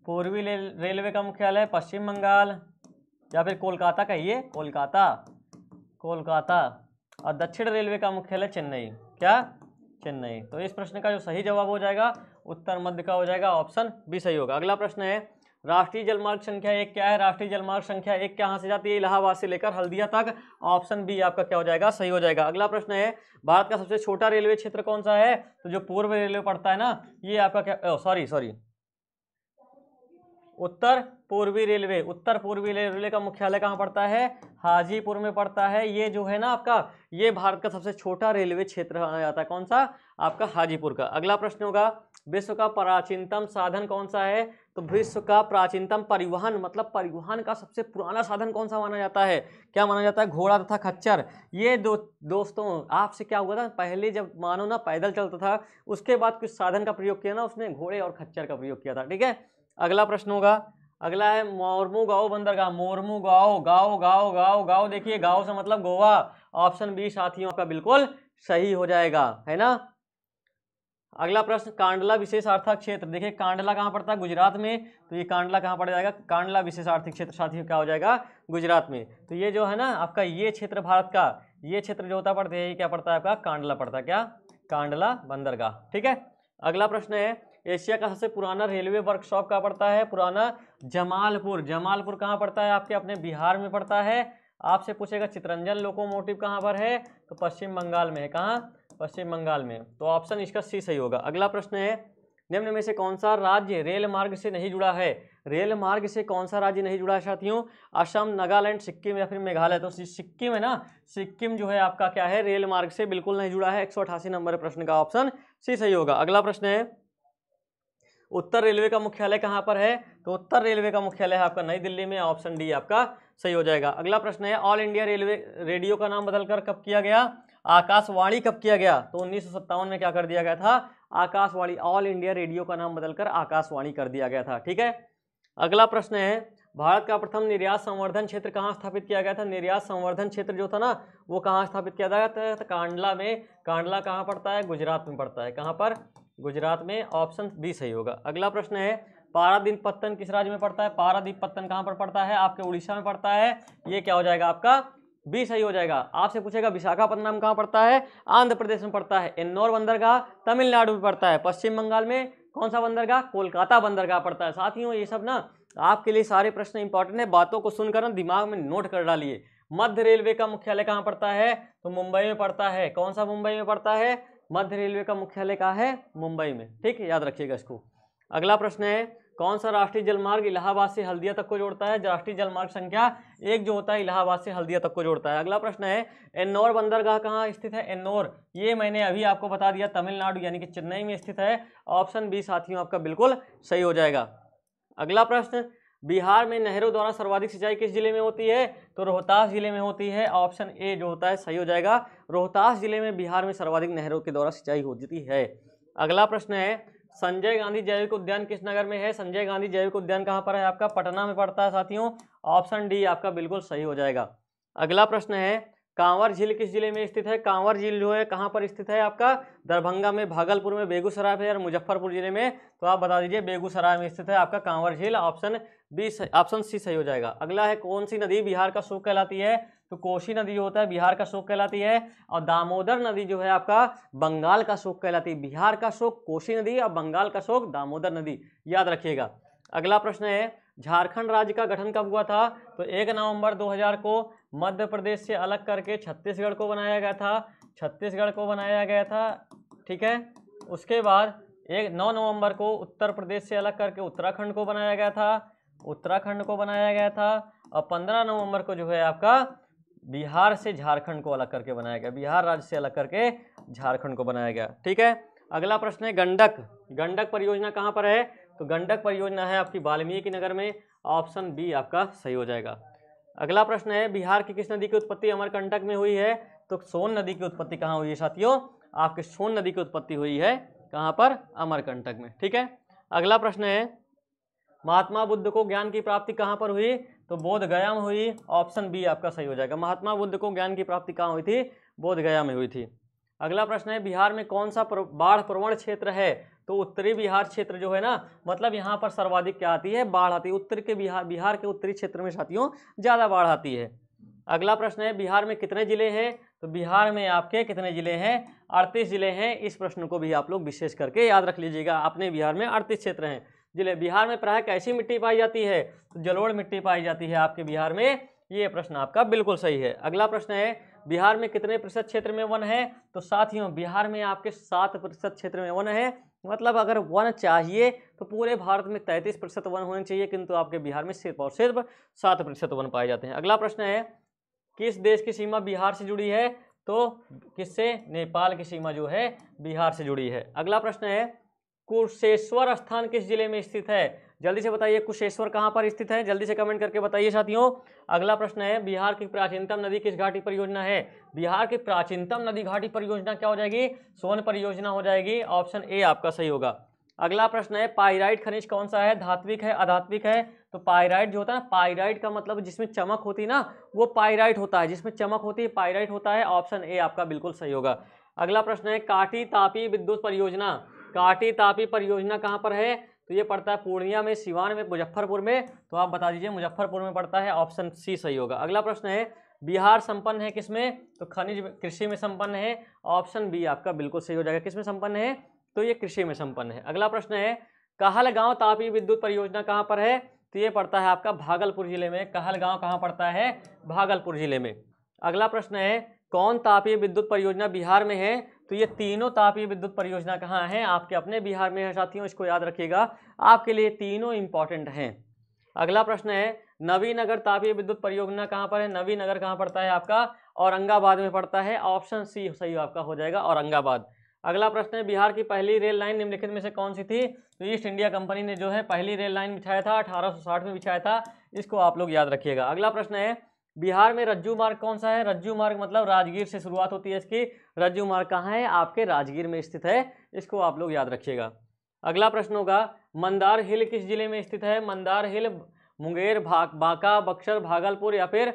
पूर्वी रेलवे का मुख्यालय पश्चिम बंगाल या फिर कोलकाता कहिए कोलकाता कोलकाता और दक्षिण रेलवे का मुख्यालय चेन्नई क्या चेन्नई तो इस प्रश्न का जो सही जवाब हो जाएगा उत्तर मध्य का हो जाएगा ऑप्शन बी सही होगा अगला प्रश्न है राष्ट्रीय जलमार्ग संख्या एक क्या है राष्ट्रीय जलमार्ग संख्या एक कहाँ से जाती है इलाहाबाद से लेकर हल्दिया तक ऑप्शन बी आपका क्या हो जाएगा सही हो जाएगा अगला प्रश्न है भारत का सबसे छोटा रेलवे क्षेत्र कौन सा है तो जो पूर्व रेलवे पड़ता है ना ये आपका क्या सॉरी सॉरी उत्तर पूर्वी रेलवे उत्तर पूर्वी रेलवे का मुख्यालय कहाँ पड़ता है हाजीपुर में पड़ता है ये जो है ना आपका ये भारत का सबसे छोटा रेलवे क्षेत्र माना जाता है कौन सा आपका हाजीपुर का अगला प्रश्न होगा विश्व का प्राचीनतम साधन कौन सा है तो विश्व का प्राचीनतम परिवहन मतलब परिवहन का सबसे पुराना साधन कौन सा माना जाता है क्या माना जाता है घोड़ा तथा खच्चर ये दो दोस्तों आपसे क्या हुआ था पहले जब मानो ना पैदल चलता था उसके बाद कुछ साधन का प्रयोग किया ना उसने घोड़े और खच्चर का प्रयोग किया था ठीक है अगला प्रश्न होगा अगला है मोरमू गाओ बंदरगाह मोरमू गाओ गाओ गाओ गाओ गाओ देखिए गाओ से मतलब गोवा ऑप्शन बी साथियों का बिल्कुल सही हो जाएगा है ना अगला प्रश्न कांडला विशेषार्थक क्षेत्र देखिए कांडला कहाँ पड़ता है गुजरात में तो ये कांडला कहाँ पड़ जाएगा कांडला विशेष आर्थिक क्षेत्र साथियों क्या हो जाएगा गुजरात में तो ये जो है ना आपका ये क्षेत्र भारत का ये क्षेत्र जो होता पड़ता है ये क्या पड़ता है आपका कांडला पड़ता है क्या कांडला बंदरगाह ठीक है अगला प्रश्न है एशिया का सबसे पुराना रेलवे वर्कशॉप कहाँ पड़ता है पुराना जमालपुर जमालपुर कहाँ पड़ता है आपके अपने बिहार में पड़ता है आपसे पूछेगा चितरंजन लोकोमोटिव कहाँ पर है तो पश्चिम बंगाल में है कहाँ पश्चिम बंगाल में तो ऑप्शन इसका सी सही होगा अगला प्रश्न है निम्न में से कौन सा राज्य रेल मार्ग से नहीं जुड़ा है रेल मार्ग से कौन सा राज्य नहीं जुड़ा है साथियों असम नागालैंड सिक्किम या फिर मेघालय तो सिक्किम है ना सिक्किम जो है आपका क्या है रेल मार्ग से बिल्कुल नहीं जुड़ा है एक नंबर प्रश्न का ऑप्शन सी सही होगा अगला प्रश्न है उत्तर रेलवे का मुख्यालय कहाँ पर है तो उत्तर रेलवे का मुख्यालय है आपका नई दिल्ली में ऑप्शन डी आपका सही हो जाएगा अगला प्रश्न है ऑल इंडिया रेलवे रेडियो का नाम बदलकर कब किया गया आकाशवाणी कब किया गया तो उन्नीस में क्या कर दिया गया था आकाशवाणी ऑल इंडिया रेडियो का नाम बदलकर आकाशवाणी कर दिया गया था ठीक है अगला प्रश्न है भारत का प्रथम निर्यात संवर्धन क्षेत्र कहाँ स्थापित किया गया था निर्यात संवर्धन क्षेत्र जो था ना वो कहाँ स्थापित किया गया था कांडला में कांडला कहाँ पड़ता है गुजरात में पड़ता है कहाँ पर गुजरात में ऑप्शन बी सही होगा अगला प्रश्न है पारादीप पत्तन किस राज्य में पड़ता है पारादीप पत्तन कहाँ पर पड़ता है आपके उड़ीसा में पड़ता है ये क्या हो जाएगा आपका बी सही हो जाएगा आपसे पूछेगा विशाखापत्तनम कहाँ पड़ता है आंध्र प्रदेश में पड़ता है इन्नौर बंदरगाह तमिलनाडु में पड़ता है पश्चिम बंगाल में कौन सा बंदरगाह कोलकाता बंदरगाह पड़ता है साथियों ये सब ना आपके लिए सारे प्रश्न इंपॉर्टेंट है बातों को सुनकर ना दिमाग में नोट कर डालिए मध्य रेलवे का मुख्यालय कहाँ पड़ता है तो मुंबई में पड़ता है कौन सा मुंबई में पड़ता है मध्य रेलवे का मुख्यालय कहाँ है मुंबई में ठीक है याद रखिएगा इसको अगला प्रश्न है कौन सा राष्ट्रीय जलमार्ग इलाहाबाद से हल्दिया तक को जोड़ता है राष्ट्रीय जलमार्ग संख्या एक जो होता है इलाहाबाद से हल्दिया तक को जोड़ता है अगला प्रश्न है एन्नौर बंदरगाह कहाँ स्थित है एन्नौर ये मैंने अभी आपको बता दिया तमिलनाडु यानी कि चेन्नई में स्थित है ऑप्शन बी साथियों आपका बिल्कुल सही हो जाएगा अगला प्रश्न बिहार में नहरों द्वारा सर्वाधिक सिंचाई किस जिले में होती है तो रोहतास जिले में होती है ऑप्शन ए जो होता है सही हो जाएगा रोहतास जिले में बिहार में सर्वाधिक नहरों के द्वारा सिंचाई होती है अगला प्रश्न है संजय गांधी जैविक उद्यान किस नगर में है संजय गांधी जैविक उद्यान कहाँ पर है आपका पटना में पड़ता है साथियों ऑप्शन डी आपका बिल्कुल सही हो जाएगा अगला प्रश्न है कांवर झील किस जिले में स्थित है कांवर झील जो है कहाँ पर स्थित है आपका दरभंगा में भागलपुर में बेगूसराय में और मुजफ्फरपुर जिले में तो आप बता दीजिए बेगूसराय में स्थित है आपका कांवर झील ऑप्शन बी ऑप्शन सी सही हो जाएगा अगला है कौन सी नदी बिहार का शोक कहलाती है तो कोशी नदी जो होता है बिहार का शोक कहलाती है और दामोदर नदी जो है आपका बंगाल का शोक कहलाती है बिहार का शोक कोशी नदी और बंगाल का शोक दामोदर नदी याद रखिएगा अगला प्रश्न है झारखंड राज्य का गठन कब हुआ था तो एक नवंबर 2000 को मध्य प्रदेश से अलग करके छत्तीसगढ़ को बनाया गया था छत्तीसगढ़ को बनाया गया था ठीक है उसके बाद एक नौ नवंबर को उत्तर प्रदेश से अलग करके उत्तराखंड को बनाया गया था उत्तराखंड को बनाया गया था और पंद्रह नवंबर को जो है आपका बिहार से झारखंड को अलग करके बनाया गया बिहार राज्य से अलग करके झारखंड को बनाया गया ठीक है अगला प्रश्न है गंडक गंडक परियोजना कहाँ पर है तो गंडक परियोजना है आपकी वाल्मीकि नगर में ऑप्शन बी आपका सही हो जाएगा अगला प्रश्न है बिहार की किस नदी की उत्पत्ति अमरकंटक में हुई है तो सोन नदी की उत्पत्ति कहाँ हुई है साथियों आपके सोन नदी की उत्पत्ति हुई है कहाँ पर अमरकंटक में ठीक है अगला प्रश्न है महात्मा बुद्ध को ज्ञान की प्राप्ति कहाँ पर हुई तो बोध गया में हुई ऑप्शन बी आपका सही हो जाएगा महात्मा बुद्ध को ज्ञान की प्राप्ति कहाँ हुई थी बोध गया में हुई थी अगला प्रश्न है बिहार में कौन सा बाढ़ प्रवण क्षेत्र है तो उत्तरी बिहार क्षेत्र जो है ना मतलब यहाँ पर सर्वाधिक क्या आती है बाढ़ आती है उत्तर के बिहार बिहार के उत्तरी क्षेत्र में साथियों ज़्यादा बाढ़ आती है अगला प्रश्न है बिहार में कितने ज़िले हैं तो बिहार में आपके कितने ज़िले हैं अड़तीस ज़िले हैं इस प्रश्न को भी आप लोग विशेष करके याद रख लीजिएगा अपने बिहार में अड़तीस क्षेत्र हैं जिले बिहार में प्राय कैसी मिट्टी पाई जाती है जलोड़ मिट्टी पाई जाती है आपके बिहार में ये प्रश्न आपका बिल्कुल सही है अगला प्रश्न है बिहार में कितने प्रतिशत क्षेत्र में वन है तो साथियों बिहार में आपके सात प्रतिशत क्षेत्र में वन है मतलब अगर वन चाहिए तो पूरे भारत में तैंतीस प्रतिशत वन होने चाहिए किंतु आपके बिहार में सिर्फ और सिर्फ सात प्रतिशत वन पाए जाते हैं अगला प्रश्न है किस देश की सीमा बिहार से जुड़ी है तो किससे नेपाल की सीमा जो है बिहार से जुड़ी है अगला प्रश्न है कुशेश्वर स्थान किस जिले में स्थित है जल्दी से बताइए कुशेश्वर कहाँ पर स्थित है जल्दी से कमेंट करके बताइए साथियों अगला प्रश्न है बिहार की प्राचीनतम नदी किस घाटी परियोजना है बिहार की प्राचीनतम नदी घाटी परियोजना क्या हो जाएगी सोन परियोजना हो जाएगी ऑप्शन ए आपका सही होगा अगला प्रश्न है पाइराइट खनिज कौन सा है धात्विक है अधात्विक है तो पाइराइट जो होता है ना पायराइट का मतलब जिसमें चमक होती है ना वो पायराइट होता है जिसमें चमक होती है पायराइट होता है ऑप्शन ए आपका बिल्कुल सही होगा अगला प्रश्न है काटी तापी विद्युत परियोजना काटी तापी परियोजना कहाँ पर है तो ये पड़ता है पूर्णिया में सिवान में मुजफ्फरपुर में तो आप बता दीजिए मुजफ्फरपुर में पड़ता है ऑप्शन सी सही होगा अगला प्रश्न है बिहार संपन्न है किसमें तो खनिज कृषि में संपन्न है ऑप्शन बी आपका बिल्कुल सही हो जाएगा किसमें संपन्न है तो ये कृषि में संपन्न है अगला प्रश्न है कहलगांव तापी विद्युत परियोजना कहाँ पर है तो ये पड़ता है आपका भागलपुर जिले में कहलगांव कहाँ पड़ता है भागलपुर जिले में अगला प्रश्न है कौन तापीय विद्युत परियोजना बिहार में है तो ये तीनों तापीय विद्युत परियोजना कहाँ हैं आपके अपने बिहार में है साथियों इसको याद रखिएगा आपके लिए तीनों इंपॉर्टेंट हैं अगला प्रश्न है नवीनगर तापीय विद्युत परियोजना कहाँ पर है नवीनगर कहाँ पड़ता है आपका औरंगाबाद में पड़ता है ऑप्शन सी सही आपका हो जाएगा औरंगाबाद अगला प्रश्न है बिहार की पहली रेल लाइन निम्नलिखित में से कौन सी थी तो ईस्ट इंडिया कंपनी ने जो है पहली रेल लाइन बिछाया था 1860 में बिछाया था इसको आप लोग याद रखिएगा अगला प्रश्न है बिहार में रज्जू मार्ग कौन सा है रज्जू मार्ग मतलब राजगीर से शुरुआत होती है इसकी रज्जू मार्ग कहाँ है आपके राजगीर में स्थित है इसको आप लोग याद रखिएगा अगला प्रश्न होगा मंदार हिल किस जिले में स्थित है मंदार हिल मुंगेर भाग बांका बक्सर भागलपुर या फिर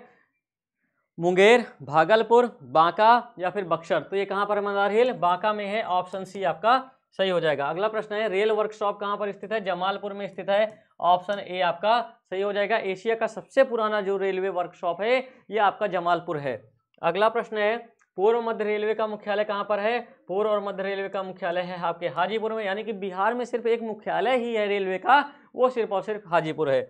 मुंगेर भागलपुर बांका या फिर बक्सर तो ये कहाँ पर है मंदार हिल बांका में है ऑप्शन सी आपका सही हो जाएगा अगला प्रश्न है रेल वर्कशॉप कहाँ पर स्थित है जमालपुर में स्थित है ऑप्शन ए आपका सही हो जाएगा एशिया का सबसे पुराना जो रेलवे वर्कशॉप है ये आपका जमालपुर है अगला प्रश्न है पूर्व मध्य रेलवे का मुख्यालय कहाँ पर है पूर्व और मध्य रेलवे का मुख्यालय है आपके हाजीपुर में यानी कि बिहार में सिर्फ एक मुख्यालय ही है रेलवे का वो सिर्फ और सिर्फ हाजीपुर है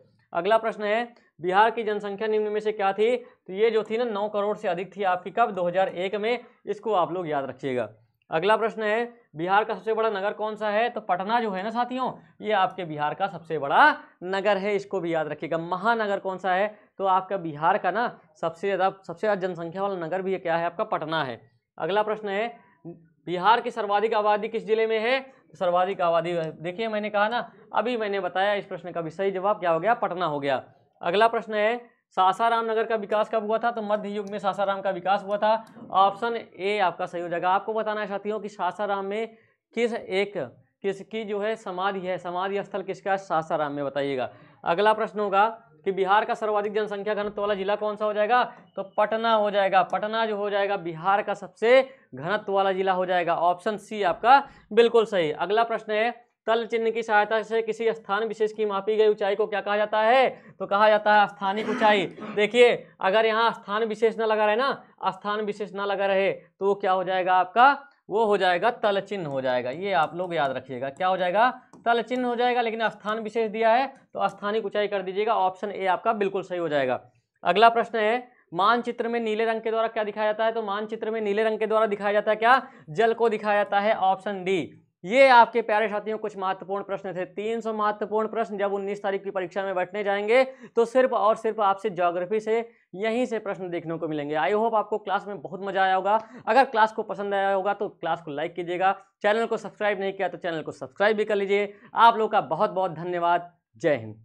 अगला प्रश्न है बिहार की जनसंख्या निम्न में से क्या थी तो ये जो थी ना नौ करोड़ से अधिक थी आपकी कब 2001 में इसको आप लोग याद रखिएगा अगला प्रश्न है बिहार का सबसे बड़ा नगर कौन सा है तो पटना जो है ना साथियों ये आपके बिहार का सबसे बड़ा नगर है इसको भी याद रखिएगा महानगर कौन सा है तो आपका बिहार का ना सबसे ज़्यादा सबसे ज़्यादा जनसंख्या वाला नगर भी क्या है आपका पटना है अगला प्रश्न है बिहार की सर्वाधिक आबादी किस जिले में है तो सर्वाधिक आबादी देखिए मैंने कहा ना अभी मैंने बताया इस प्रश्न का भी सही जवाब क्या हो गया पटना हो गया अगला प्रश्न है सासाराम नगर का विकास कब हुआ था तो मध्य युग में सासाराम का विकास हुआ था ऑप्शन ए आपका सही हो जाएगा आपको बताना चाहती हूँ कि सासाराम में किस एक किसकी जो है समाधि है समाधि स्थल किसका सासाराम में बताइएगा अगला प्रश्न होगा कि बिहार का सर्वाधिक जनसंख्या घनत्व वाला जिला कौन सा हो जाएगा तो पटना हो जाएगा पटना जो हो जाएगा बिहार का सबसे घनत्व वाला जिला हो जाएगा ऑप्शन सी आपका बिल्कुल सही अगला प्रश्न है तल चिन्ह की सहायता से किसी स्थान विशेष की मापी गई ऊंचाई को क्या कहा जाता है तो कहा जाता है स्थानिक ऊंचाई देखिए अगर यहाँ स्थान विशेष ना लगा रहे ना स्थान विशेष ना लगा रहे तो क्या हो जाएगा आपका वो हो जाएगा तल चिन्ह हो जाएगा ये आप लोग याद रखिएगा क्या हो जाएगा तल चिन्ह हो जाएगा लेकिन स्थान विशेष दिया है तो स्थानिक ऊंचाई कर दीजिएगा ऑप्शन ए आपका बिल्कुल सही हो जाएगा अगला प्रश्न है मानचित्र में नीले रंग के द्वारा क्या दिखाया जाता है तो मानचित्र में नीले रंग के द्वारा दिखाया जाता है क्या जल को दिखाया जाता है ऑप्शन डी ये आपके प्यारे साथियों कुछ महत्वपूर्ण प्रश्न थे 300 महत्वपूर्ण प्रश्न जब 19 तारीख की परीक्षा में बैठने जाएंगे तो सिर्फ और सिर्फ आपसे ज्योग्राफी से यहीं से प्रश्न देखने को मिलेंगे आई होप आपको क्लास में बहुत मजा आया होगा अगर क्लास को पसंद आया होगा तो क्लास को लाइक कीजिएगा चैनल को सब्सक्राइब नहीं किया तो चैनल को सब्सक्राइब भी कर लीजिए आप लोग का बहुत बहुत धन्यवाद जय हिंद